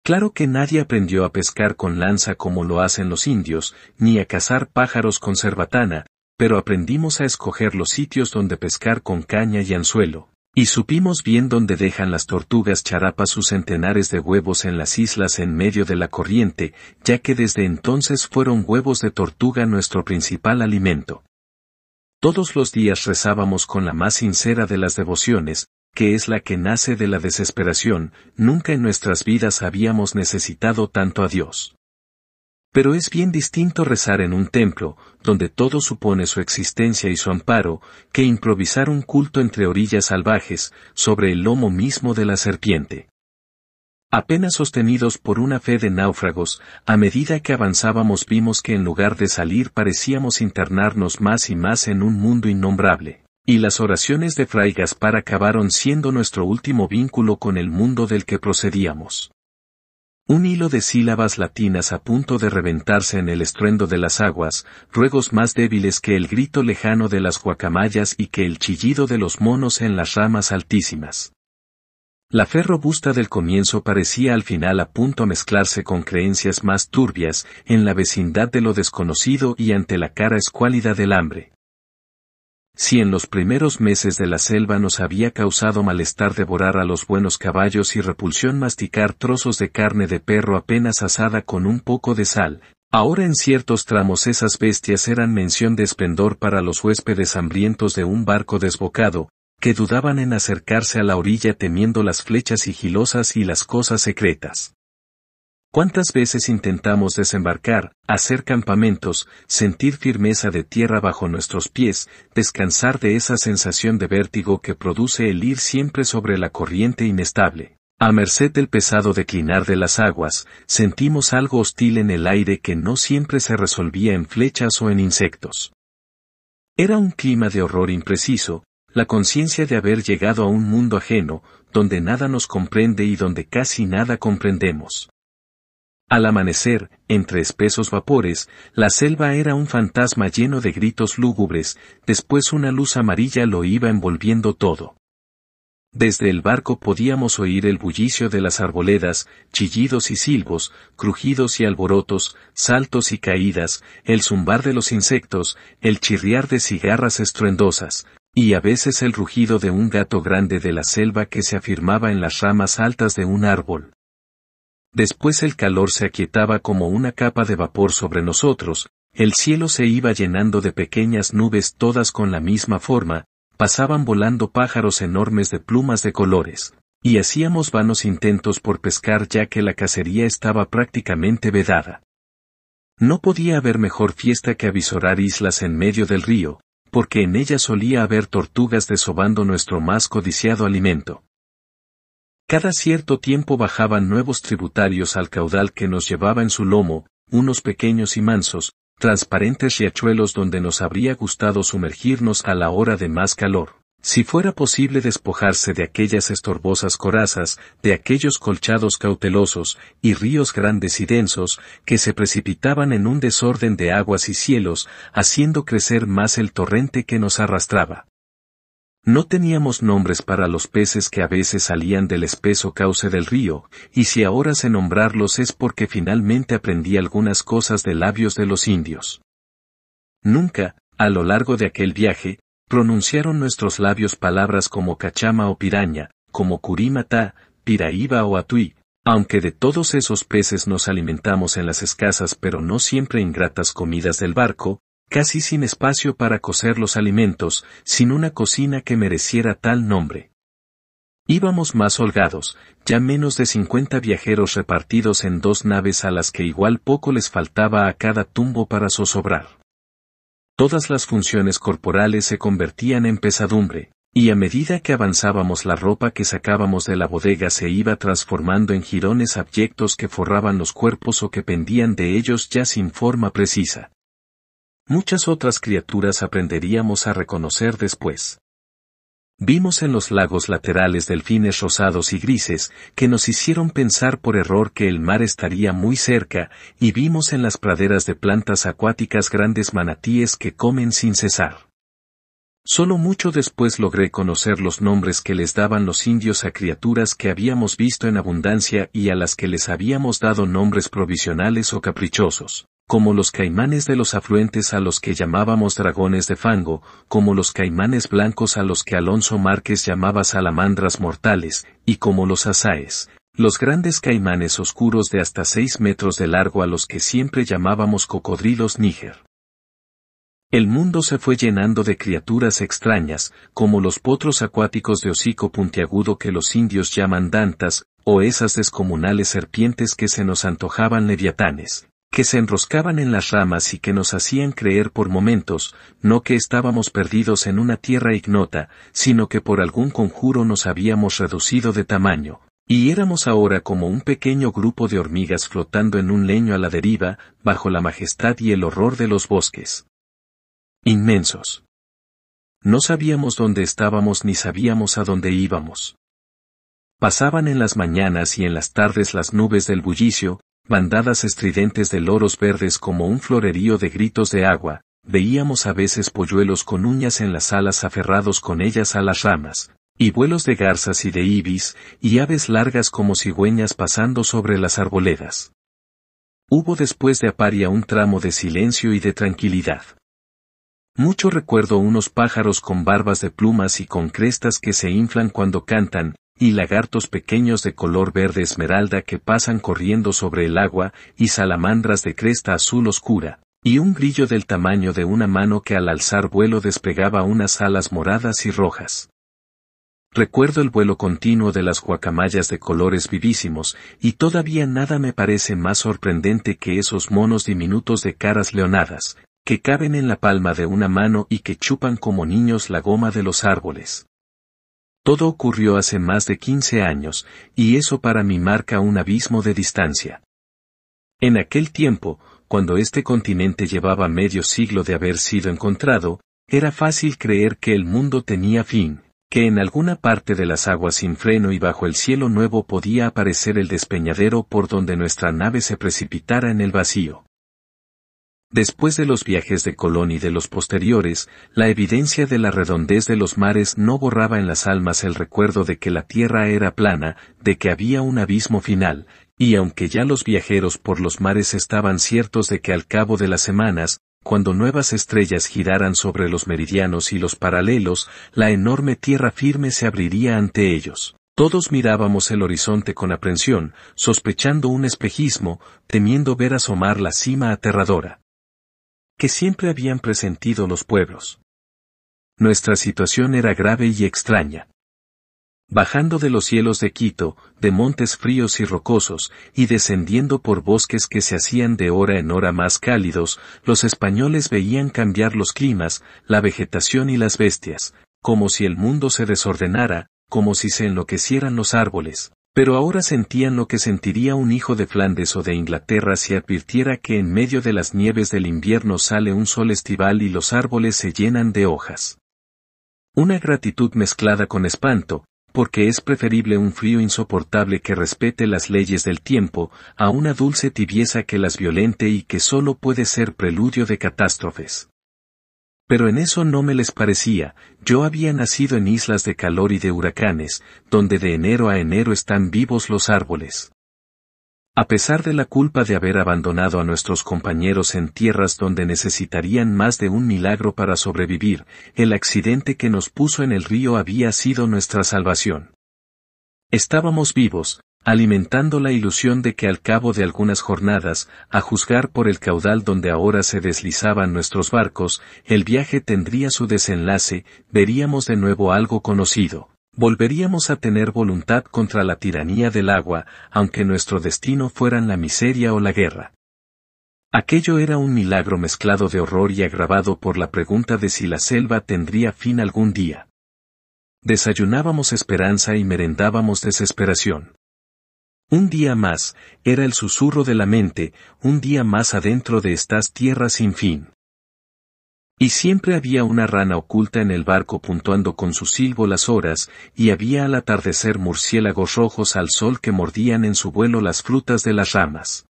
Claro que nadie aprendió a pescar con lanza como lo hacen los indios, ni a cazar pájaros con cerbatana, pero aprendimos a escoger los sitios donde pescar con caña y anzuelo, y supimos bien dónde dejan las tortugas charapas sus centenares de huevos en las islas en medio de la corriente, ya que desde entonces fueron huevos de tortuga nuestro principal alimento. Todos los días rezábamos con la más sincera de las devociones, que es la que nace de la desesperación, nunca en nuestras vidas habíamos necesitado tanto a Dios. Pero es bien distinto rezar en un templo, donde todo supone su existencia y su amparo, que improvisar un culto entre orillas salvajes, sobre el lomo mismo de la serpiente. Apenas sostenidos por una fe de náufragos, a medida que avanzábamos vimos que en lugar de salir parecíamos internarnos más y más en un mundo innombrable. Y las oraciones de Fray Gaspar acabaron siendo nuestro último vínculo con el mundo del que procedíamos. Un hilo de sílabas latinas a punto de reventarse en el estruendo de las aguas, ruegos más débiles que el grito lejano de las guacamayas y que el chillido de los monos en las ramas altísimas. La fe robusta del comienzo parecía al final a punto a mezclarse con creencias más turbias, en la vecindad de lo desconocido y ante la cara escuálida del hambre. Si en los primeros meses de la selva nos había causado malestar devorar a los buenos caballos y repulsión masticar trozos de carne de perro apenas asada con un poco de sal, ahora en ciertos tramos esas bestias eran mención de esplendor para los huéspedes hambrientos de un barco desbocado, que dudaban en acercarse a la orilla temiendo las flechas sigilosas y las cosas secretas. ¿Cuántas veces intentamos desembarcar, hacer campamentos, sentir firmeza de tierra bajo nuestros pies, descansar de esa sensación de vértigo que produce el ir siempre sobre la corriente inestable? A merced del pesado declinar de las aguas, sentimos algo hostil en el aire que no siempre se resolvía en flechas o en insectos. Era un clima de horror impreciso, la conciencia de haber llegado a un mundo ajeno, donde nada nos comprende y donde casi nada comprendemos. Al amanecer, entre espesos vapores, la selva era un fantasma lleno de gritos lúgubres, después una luz amarilla lo iba envolviendo todo. Desde el barco podíamos oír el bullicio de las arboledas, chillidos y silbos, crujidos y alborotos, saltos y caídas, el zumbar de los insectos, el chirriar de cigarras estruendosas, y a veces el rugido de un gato grande de la selva que se afirmaba en las ramas altas de un árbol, Después el calor se aquietaba como una capa de vapor sobre nosotros, el cielo se iba llenando de pequeñas nubes todas con la misma forma, pasaban volando pájaros enormes de plumas de colores, y hacíamos vanos intentos por pescar ya que la cacería estaba prácticamente vedada. No podía haber mejor fiesta que avisorar islas en medio del río, porque en ellas solía haber tortugas desobando nuestro más codiciado alimento. Cada cierto tiempo bajaban nuevos tributarios al caudal que nos llevaba en su lomo, unos pequeños y mansos, transparentes riachuelos donde nos habría gustado sumergirnos a la hora de más calor. Si fuera posible despojarse de aquellas estorbosas corazas, de aquellos colchados cautelosos, y ríos grandes y densos, que se precipitaban en un desorden de aguas y cielos, haciendo crecer más el torrente que nos arrastraba. No teníamos nombres para los peces que a veces salían del espeso cauce del río, y si ahora sé nombrarlos es porque finalmente aprendí algunas cosas de labios de los indios. Nunca, a lo largo de aquel viaje, pronunciaron nuestros labios palabras como cachama o piraña, como curimata, piraíba o atuí, aunque de todos esos peces nos alimentamos en las escasas pero no siempre ingratas comidas del barco, casi sin espacio para cocer los alimentos, sin una cocina que mereciera tal nombre. Íbamos más holgados, ya menos de cincuenta viajeros repartidos en dos naves a las que igual poco les faltaba a cada tumbo para zozobrar. Todas las funciones corporales se convertían en pesadumbre, y a medida que avanzábamos la ropa que sacábamos de la bodega se iba transformando en jirones abyectos que forraban los cuerpos o que pendían de ellos ya sin forma precisa muchas otras criaturas aprenderíamos a reconocer después. Vimos en los lagos laterales delfines rosados y grises, que nos hicieron pensar por error que el mar estaría muy cerca, y vimos en las praderas de plantas acuáticas grandes manatíes que comen sin cesar. Solo mucho después logré conocer los nombres que les daban los indios a criaturas que habíamos visto en abundancia y a las que les habíamos dado nombres provisionales o caprichosos como los caimanes de los afluentes a los que llamábamos dragones de fango, como los caimanes blancos a los que Alonso Márquez llamaba salamandras mortales, y como los azaes, los grandes caimanes oscuros de hasta seis metros de largo a los que siempre llamábamos cocodrilos níger. El mundo se fue llenando de criaturas extrañas, como los potros acuáticos de hocico puntiagudo que los indios llaman dantas, o esas descomunales serpientes que se nos antojaban leviatanes, que se enroscaban en las ramas y que nos hacían creer por momentos, no que estábamos perdidos en una tierra ignota, sino que por algún conjuro nos habíamos reducido de tamaño, y éramos ahora como un pequeño grupo de hormigas flotando en un leño a la deriva, bajo la majestad y el horror de los bosques. Inmensos. No sabíamos dónde estábamos ni sabíamos a dónde íbamos. Pasaban en las mañanas y en las tardes las nubes del bullicio, bandadas estridentes de loros verdes como un florerío de gritos de agua, veíamos a veces polluelos con uñas en las alas aferrados con ellas a las ramas, y vuelos de garzas y de ibis, y aves largas como cigüeñas pasando sobre las arboledas. Hubo después de Aparia un tramo de silencio y de tranquilidad. Mucho recuerdo unos pájaros con barbas de plumas y con crestas que se inflan cuando cantan, y lagartos pequeños de color verde esmeralda que pasan corriendo sobre el agua, y salamandras de cresta azul oscura, y un grillo del tamaño de una mano que al alzar vuelo despegaba unas alas moradas y rojas. Recuerdo el vuelo continuo de las guacamayas de colores vivísimos, y todavía nada me parece más sorprendente que esos monos diminutos de caras leonadas, que caben en la palma de una mano y que chupan como niños la goma de los árboles. Todo ocurrió hace más de 15 años, y eso para mí marca un abismo de distancia. En aquel tiempo, cuando este continente llevaba medio siglo de haber sido encontrado, era fácil creer que el mundo tenía fin, que en alguna parte de las aguas sin freno y bajo el cielo nuevo podía aparecer el despeñadero por donde nuestra nave se precipitara en el vacío. Después de los viajes de Colón y de los posteriores, la evidencia de la redondez de los mares no borraba en las almas el recuerdo de que la tierra era plana, de que había un abismo final, y aunque ya los viajeros por los mares estaban ciertos de que al cabo de las semanas, cuando nuevas estrellas giraran sobre los meridianos y los paralelos, la enorme tierra firme se abriría ante ellos. Todos mirábamos el horizonte con aprensión, sospechando un espejismo, temiendo ver asomar la cima aterradora que siempre habían presentido los pueblos. Nuestra situación era grave y extraña. Bajando de los cielos de Quito, de montes fríos y rocosos, y descendiendo por bosques que se hacían de hora en hora más cálidos, los españoles veían cambiar los climas, la vegetación y las bestias, como si el mundo se desordenara, como si se enloquecieran los árboles, pero ahora sentían lo que sentiría un hijo de Flandes o de Inglaterra si advirtiera que en medio de las nieves del invierno sale un sol estival y los árboles se llenan de hojas. Una gratitud mezclada con espanto, porque es preferible un frío insoportable que respete las leyes del tiempo, a una dulce tibieza que las violente y que solo puede ser preludio de catástrofes. Pero en eso no me les parecía, yo había nacido en islas de calor y de huracanes, donde de enero a enero están vivos los árboles. A pesar de la culpa de haber abandonado a nuestros compañeros en tierras donde necesitarían más de un milagro para sobrevivir, el accidente que nos puso en el río había sido nuestra salvación. Estábamos vivos, alimentando la ilusión de que al cabo de algunas jornadas, a juzgar por el caudal donde ahora se deslizaban nuestros barcos, el viaje tendría su desenlace, veríamos de nuevo algo conocido. Volveríamos a tener voluntad contra la tiranía del agua, aunque nuestro destino fueran la miseria o la guerra. Aquello era un milagro mezclado de horror y agravado por la pregunta de si la selva tendría fin algún día. Desayunábamos esperanza y merendábamos desesperación. Un día más, era el susurro de la mente, un día más adentro de estas tierras sin fin. Y siempre había una rana oculta en el barco puntuando con su silbo las horas, y había al atardecer murciélagos rojos al sol que mordían en su vuelo las frutas de las ramas.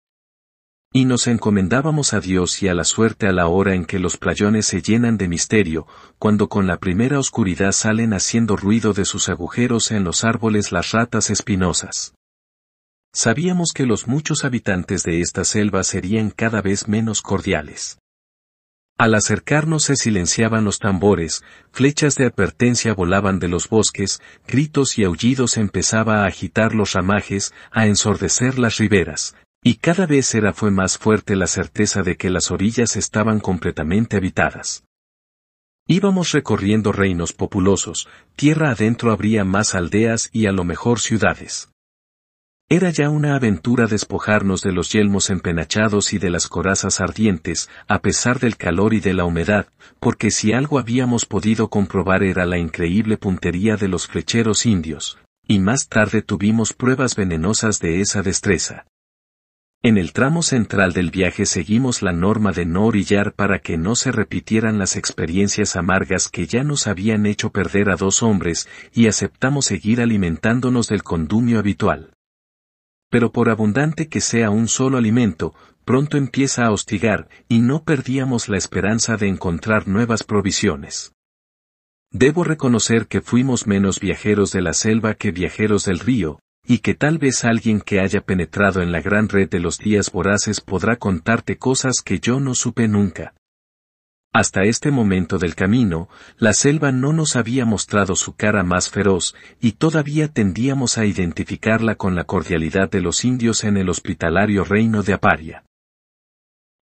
Y nos encomendábamos a Dios y a la suerte a la hora en que los playones se llenan de misterio, cuando con la primera oscuridad salen haciendo ruido de sus agujeros en los árboles las ratas espinosas. Sabíamos que los muchos habitantes de esta selva serían cada vez menos cordiales. Al acercarnos se silenciaban los tambores, flechas de advertencia volaban de los bosques, gritos y aullidos empezaba a agitar los ramajes, a ensordecer las riberas, y cada vez era fue más fuerte la certeza de que las orillas estaban completamente habitadas. Íbamos recorriendo reinos populosos, tierra adentro habría más aldeas y a lo mejor ciudades. Era ya una aventura despojarnos de los yelmos empenachados y de las corazas ardientes, a pesar del calor y de la humedad, porque si algo habíamos podido comprobar era la increíble puntería de los flecheros indios, y más tarde tuvimos pruebas venenosas de esa destreza. En el tramo central del viaje seguimos la norma de no orillar para que no se repitieran las experiencias amargas que ya nos habían hecho perder a dos hombres, y aceptamos seguir alimentándonos del condumio habitual pero por abundante que sea un solo alimento, pronto empieza a hostigar, y no perdíamos la esperanza de encontrar nuevas provisiones. Debo reconocer que fuimos menos viajeros de la selva que viajeros del río, y que tal vez alguien que haya penetrado en la gran red de los días voraces podrá contarte cosas que yo no supe nunca, hasta este momento del camino, la selva no nos había mostrado su cara más feroz, y todavía tendíamos a identificarla con la cordialidad de los indios en el hospitalario reino de Aparia.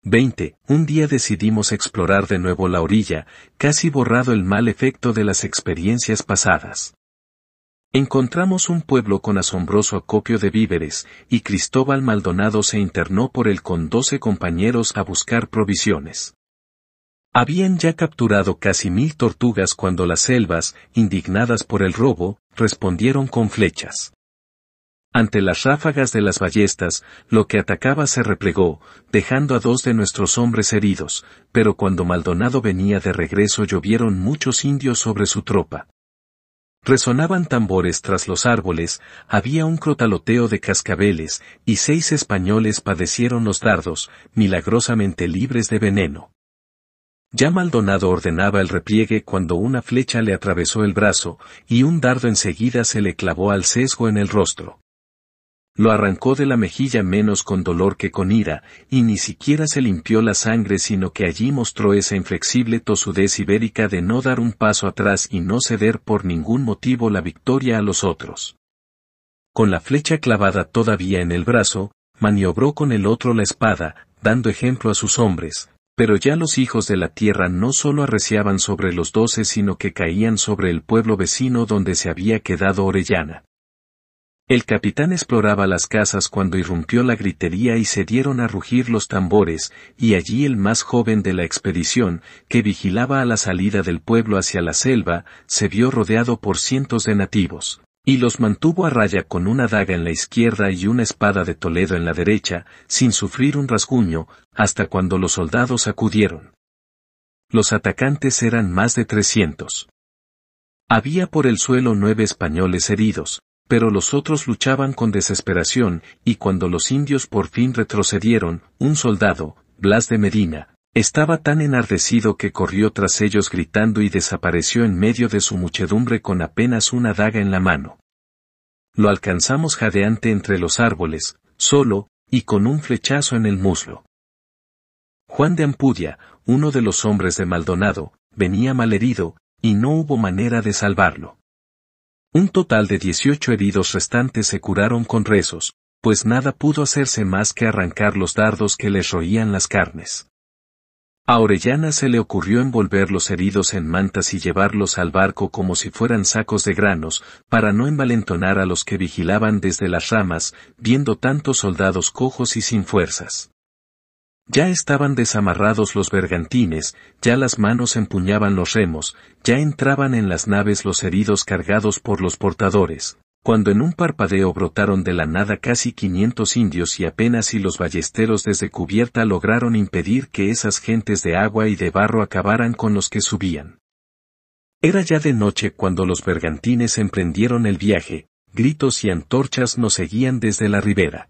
20. Un día decidimos explorar de nuevo la orilla, casi borrado el mal efecto de las experiencias pasadas. Encontramos un pueblo con asombroso acopio de víveres, y Cristóbal Maldonado se internó por él con doce compañeros a buscar provisiones. Habían ya capturado casi mil tortugas cuando las selvas, indignadas por el robo, respondieron con flechas. Ante las ráfagas de las ballestas, lo que atacaba se replegó, dejando a dos de nuestros hombres heridos, pero cuando Maldonado venía de regreso llovieron muchos indios sobre su tropa. Resonaban tambores tras los árboles, había un crotaloteo de cascabeles, y seis españoles padecieron los dardos, milagrosamente libres de veneno. Ya Maldonado ordenaba el repliegue cuando una flecha le atravesó el brazo, y un dardo enseguida se le clavó al sesgo en el rostro. Lo arrancó de la mejilla menos con dolor que con ira, y ni siquiera se limpió la sangre sino que allí mostró esa inflexible tosudez ibérica de no dar un paso atrás y no ceder por ningún motivo la victoria a los otros. Con la flecha clavada todavía en el brazo, maniobró con el otro la espada, dando ejemplo a sus hombres, pero ya los hijos de la tierra no solo arreciaban sobre los doce sino que caían sobre el pueblo vecino donde se había quedado Orellana. El capitán exploraba las casas cuando irrumpió la gritería y se dieron a rugir los tambores, y allí el más joven de la expedición, que vigilaba a la salida del pueblo hacia la selva, se vio rodeado por cientos de nativos. Y los mantuvo a raya con una daga en la izquierda y una espada de Toledo en la derecha, sin sufrir un rasguño, hasta cuando los soldados acudieron. Los atacantes eran más de trescientos. Había por el suelo nueve españoles heridos, pero los otros luchaban con desesperación, y cuando los indios por fin retrocedieron, un soldado, Blas de Medina, estaba tan enardecido que corrió tras ellos gritando y desapareció en medio de su muchedumbre con apenas una daga en la mano. Lo alcanzamos jadeante entre los árboles, solo, y con un flechazo en el muslo. Juan de Ampudia, uno de los hombres de Maldonado, venía malherido, y no hubo manera de salvarlo. Un total de dieciocho heridos restantes se curaron con rezos, pues nada pudo hacerse más que arrancar los dardos que les roían las carnes. A Orellana se le ocurrió envolver los heridos en mantas y llevarlos al barco como si fueran sacos de granos, para no envalentonar a los que vigilaban desde las ramas, viendo tantos soldados cojos y sin fuerzas. Ya estaban desamarrados los bergantines, ya las manos empuñaban los remos, ya entraban en las naves los heridos cargados por los portadores cuando en un parpadeo brotaron de la nada casi 500 indios y apenas si los ballesteros desde cubierta lograron impedir que esas gentes de agua y de barro acabaran con los que subían. Era ya de noche cuando los bergantines emprendieron el viaje, gritos y antorchas nos seguían desde la ribera.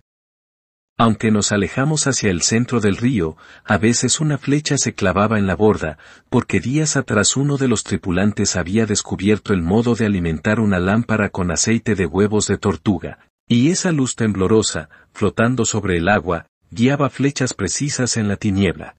Aunque nos alejamos hacia el centro del río, a veces una flecha se clavaba en la borda, porque días atrás uno de los tripulantes había descubierto el modo de alimentar una lámpara con aceite de huevos de tortuga, y esa luz temblorosa, flotando sobre el agua, guiaba flechas precisas en la tiniebla.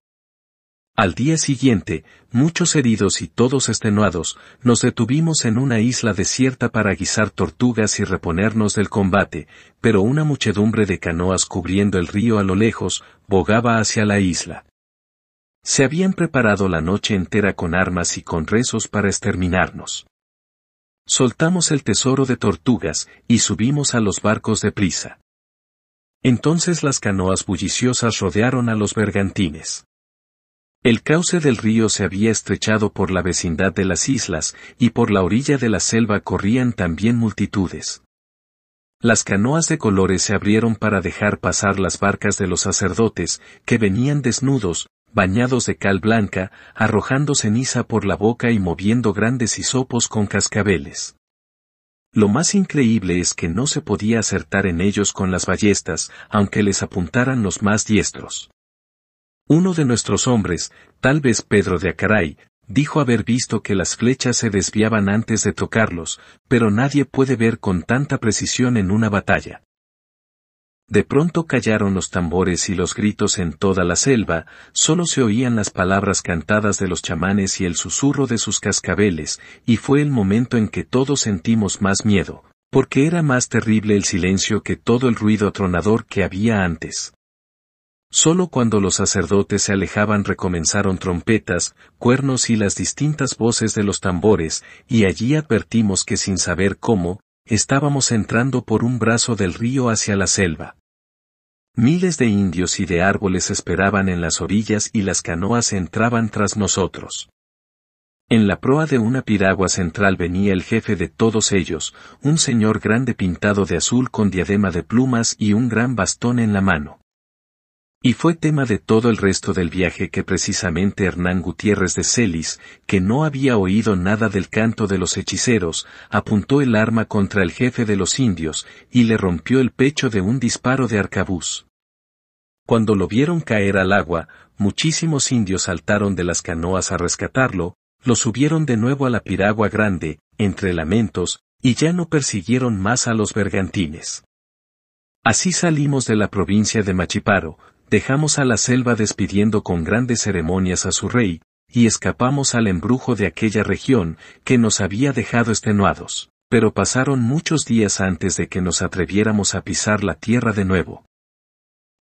Al día siguiente, muchos heridos y todos estenuados, nos detuvimos en una isla desierta para guisar tortugas y reponernos del combate, pero una muchedumbre de canoas cubriendo el río a lo lejos, bogaba hacia la isla. Se habían preparado la noche entera con armas y con rezos para exterminarnos. Soltamos el tesoro de tortugas y subimos a los barcos de prisa. Entonces las canoas bulliciosas rodearon a los bergantines. El cauce del río se había estrechado por la vecindad de las islas, y por la orilla de la selva corrían también multitudes. Las canoas de colores se abrieron para dejar pasar las barcas de los sacerdotes, que venían desnudos, bañados de cal blanca, arrojando ceniza por la boca y moviendo grandes hisopos con cascabeles. Lo más increíble es que no se podía acertar en ellos con las ballestas, aunque les apuntaran los más diestros. Uno de nuestros hombres, tal vez Pedro de Acaray, dijo haber visto que las flechas se desviaban antes de tocarlos, pero nadie puede ver con tanta precisión en una batalla. De pronto callaron los tambores y los gritos en toda la selva, solo se oían las palabras cantadas de los chamanes y el susurro de sus cascabeles, y fue el momento en que todos sentimos más miedo, porque era más terrible el silencio que todo el ruido atronador que había antes. Solo cuando los sacerdotes se alejaban recomenzaron trompetas, cuernos y las distintas voces de los tambores, y allí advertimos que sin saber cómo, estábamos entrando por un brazo del río hacia la selva. Miles de indios y de árboles esperaban en las orillas y las canoas entraban tras nosotros. En la proa de una piragua central venía el jefe de todos ellos, un señor grande pintado de azul con diadema de plumas y un gran bastón en la mano. Y fue tema de todo el resto del viaje que precisamente Hernán Gutiérrez de Celis, que no había oído nada del canto de los hechiceros, apuntó el arma contra el jefe de los indios, y le rompió el pecho de un disparo de arcabuz. Cuando lo vieron caer al agua, muchísimos indios saltaron de las canoas a rescatarlo, lo subieron de nuevo a la piragua grande, entre lamentos, y ya no persiguieron más a los bergantines. Así salimos de la provincia de Machiparo, dejamos a la selva despidiendo con grandes ceremonias a su rey, y escapamos al embrujo de aquella región, que nos había dejado extenuados. Pero pasaron muchos días antes de que nos atreviéramos a pisar la tierra de nuevo.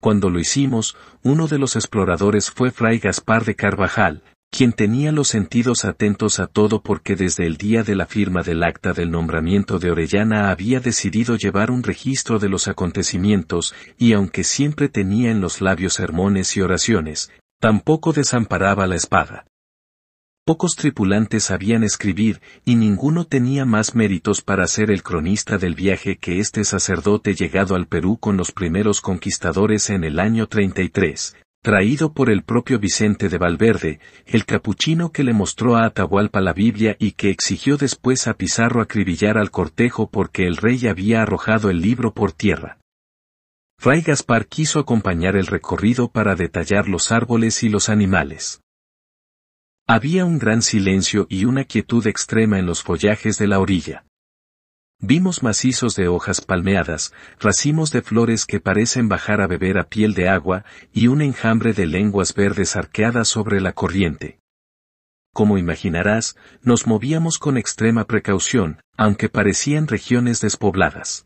Cuando lo hicimos, uno de los exploradores fue Fray Gaspar de Carvajal, quien tenía los sentidos atentos a todo porque desde el día de la firma del acta del nombramiento de Orellana había decidido llevar un registro de los acontecimientos, y aunque siempre tenía en los labios sermones y oraciones, tampoco desamparaba la espada. Pocos tripulantes sabían escribir, y ninguno tenía más méritos para ser el cronista del viaje que este sacerdote llegado al Perú con los primeros conquistadores en el año 33, traído por el propio Vicente de Valverde, el capuchino que le mostró a Atahualpa la Biblia y que exigió después a Pizarro acribillar al cortejo porque el rey había arrojado el libro por tierra. Fray Gaspar quiso acompañar el recorrido para detallar los árboles y los animales. Había un gran silencio y una quietud extrema en los follajes de la orilla. Vimos macizos de hojas palmeadas, racimos de flores que parecen bajar a beber a piel de agua, y un enjambre de lenguas verdes arqueadas sobre la corriente. Como imaginarás, nos movíamos con extrema precaución, aunque parecían regiones despobladas.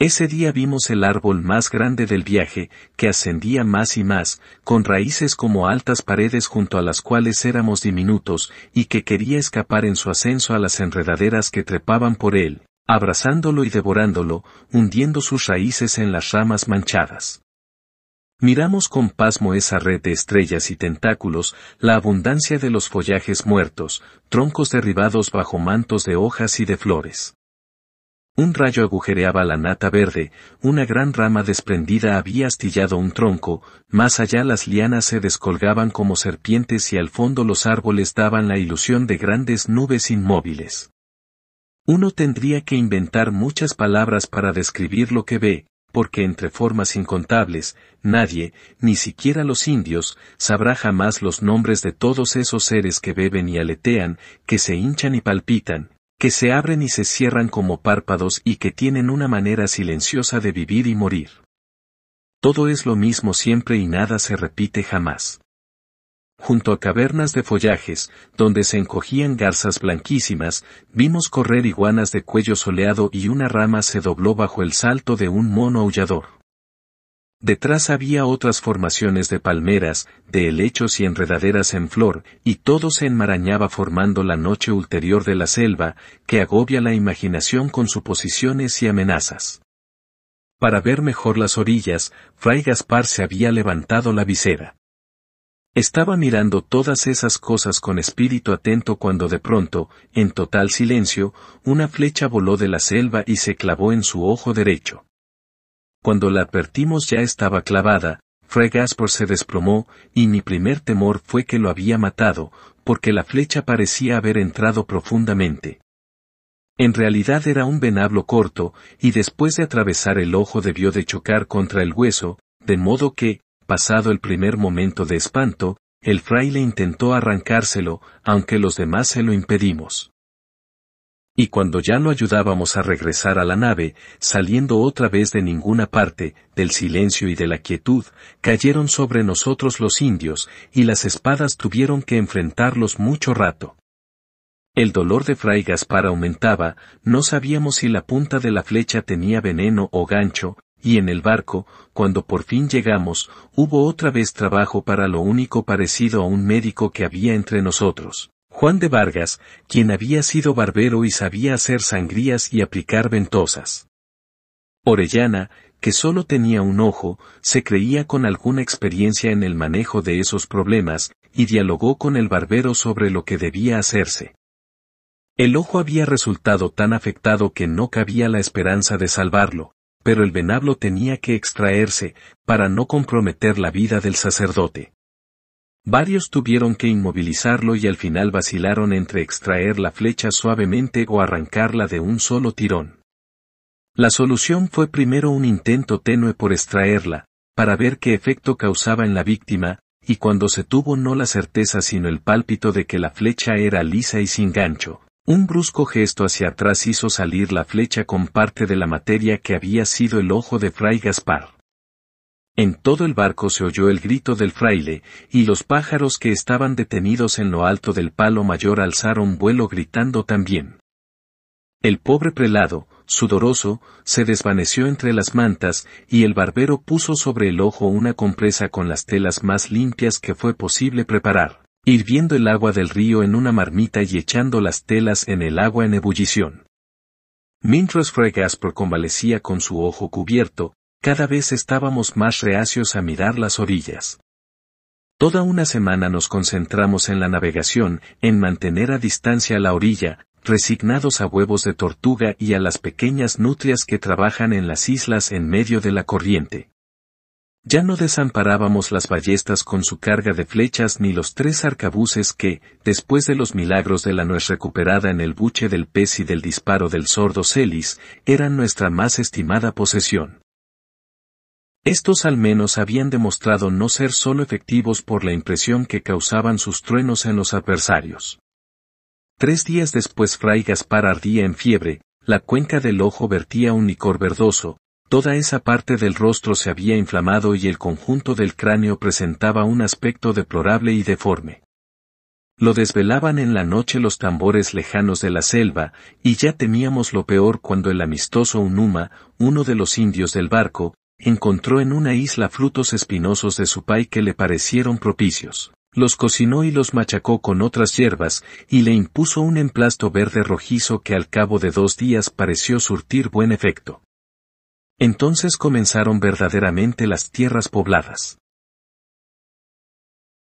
Ese día vimos el árbol más grande del viaje, que ascendía más y más, con raíces como altas paredes junto a las cuales éramos diminutos, y que quería escapar en su ascenso a las enredaderas que trepaban por él, abrazándolo y devorándolo, hundiendo sus raíces en las ramas manchadas. Miramos con pasmo esa red de estrellas y tentáculos, la abundancia de los follajes muertos, troncos derribados bajo mantos de hojas y de flores. Un rayo agujereaba la nata verde, una gran rama desprendida había astillado un tronco, más allá las lianas se descolgaban como serpientes y al fondo los árboles daban la ilusión de grandes nubes inmóviles. Uno tendría que inventar muchas palabras para describir lo que ve, porque entre formas incontables, nadie, ni siquiera los indios, sabrá jamás los nombres de todos esos seres que beben y aletean, que se hinchan y palpitan, que se abren y se cierran como párpados y que tienen una manera silenciosa de vivir y morir. Todo es lo mismo siempre y nada se repite jamás. Junto a cavernas de follajes, donde se encogían garzas blanquísimas, vimos correr iguanas de cuello soleado y una rama se dobló bajo el salto de un mono aullador. Detrás había otras formaciones de palmeras, de helechos y enredaderas en flor, y todo se enmarañaba formando la noche ulterior de la selva, que agobia la imaginación con suposiciones y amenazas. Para ver mejor las orillas, Fray Gaspar se había levantado la visera. Estaba mirando todas esas cosas con espíritu atento cuando de pronto, en total silencio, una flecha voló de la selva y se clavó en su ojo derecho. Cuando la advertimos ya estaba clavada, Fray Gaspar se desplomó, y mi primer temor fue que lo había matado, porque la flecha parecía haber entrado profundamente. En realidad era un venablo corto, y después de atravesar el ojo debió de chocar contra el hueso, de modo que, pasado el primer momento de espanto, el fraile intentó arrancárselo, aunque los demás se lo impedimos. Y cuando ya no ayudábamos a regresar a la nave, saliendo otra vez de ninguna parte, del silencio y de la quietud, cayeron sobre nosotros los indios, y las espadas tuvieron que enfrentarlos mucho rato. El dolor de Fray Gaspar aumentaba, no sabíamos si la punta de la flecha tenía veneno o gancho, y en el barco, cuando por fin llegamos, hubo otra vez trabajo para lo único parecido a un médico que había entre nosotros. Juan de Vargas, quien había sido barbero y sabía hacer sangrías y aplicar ventosas. Orellana, que solo tenía un ojo, se creía con alguna experiencia en el manejo de esos problemas, y dialogó con el barbero sobre lo que debía hacerse. El ojo había resultado tan afectado que no cabía la esperanza de salvarlo, pero el venablo tenía que extraerse, para no comprometer la vida del sacerdote. Varios tuvieron que inmovilizarlo y al final vacilaron entre extraer la flecha suavemente o arrancarla de un solo tirón. La solución fue primero un intento tenue por extraerla, para ver qué efecto causaba en la víctima, y cuando se tuvo no la certeza sino el pálpito de que la flecha era lisa y sin gancho, un brusco gesto hacia atrás hizo salir la flecha con parte de la materia que había sido el ojo de Fray Gaspar. En todo el barco se oyó el grito del fraile, y los pájaros que estaban detenidos en lo alto del palo mayor alzaron vuelo gritando también. El pobre prelado, sudoroso, se desvaneció entre las mantas, y el barbero puso sobre el ojo una compresa con las telas más limpias que fue posible preparar, hirviendo el agua del río en una marmita y echando las telas en el agua en ebullición. Mientras fregas convalecía con su ojo cubierto, cada vez estábamos más reacios a mirar las orillas. Toda una semana nos concentramos en la navegación, en mantener a distancia la orilla, resignados a huevos de tortuga y a las pequeñas nutrias que trabajan en las islas en medio de la corriente. Ya no desamparábamos las ballestas con su carga de flechas ni los tres arcabuces que, después de los milagros de la nuez recuperada en el buche del pez y del disparo del sordo Celis, eran nuestra más estimada posesión. Estos al menos habían demostrado no ser solo efectivos por la impresión que causaban sus truenos en los adversarios. Tres días después Fray Gaspar ardía en fiebre, la cuenca del ojo vertía un licor verdoso, toda esa parte del rostro se había inflamado y el conjunto del cráneo presentaba un aspecto deplorable y deforme. Lo desvelaban en la noche los tambores lejanos de la selva, y ya temíamos lo peor cuando el amistoso Unuma, uno de los indios del barco, encontró en una isla frutos espinosos de su pay que le parecieron propicios. Los cocinó y los machacó con otras hierbas, y le impuso un emplasto verde rojizo que al cabo de dos días pareció surtir buen efecto. Entonces comenzaron verdaderamente las tierras pobladas.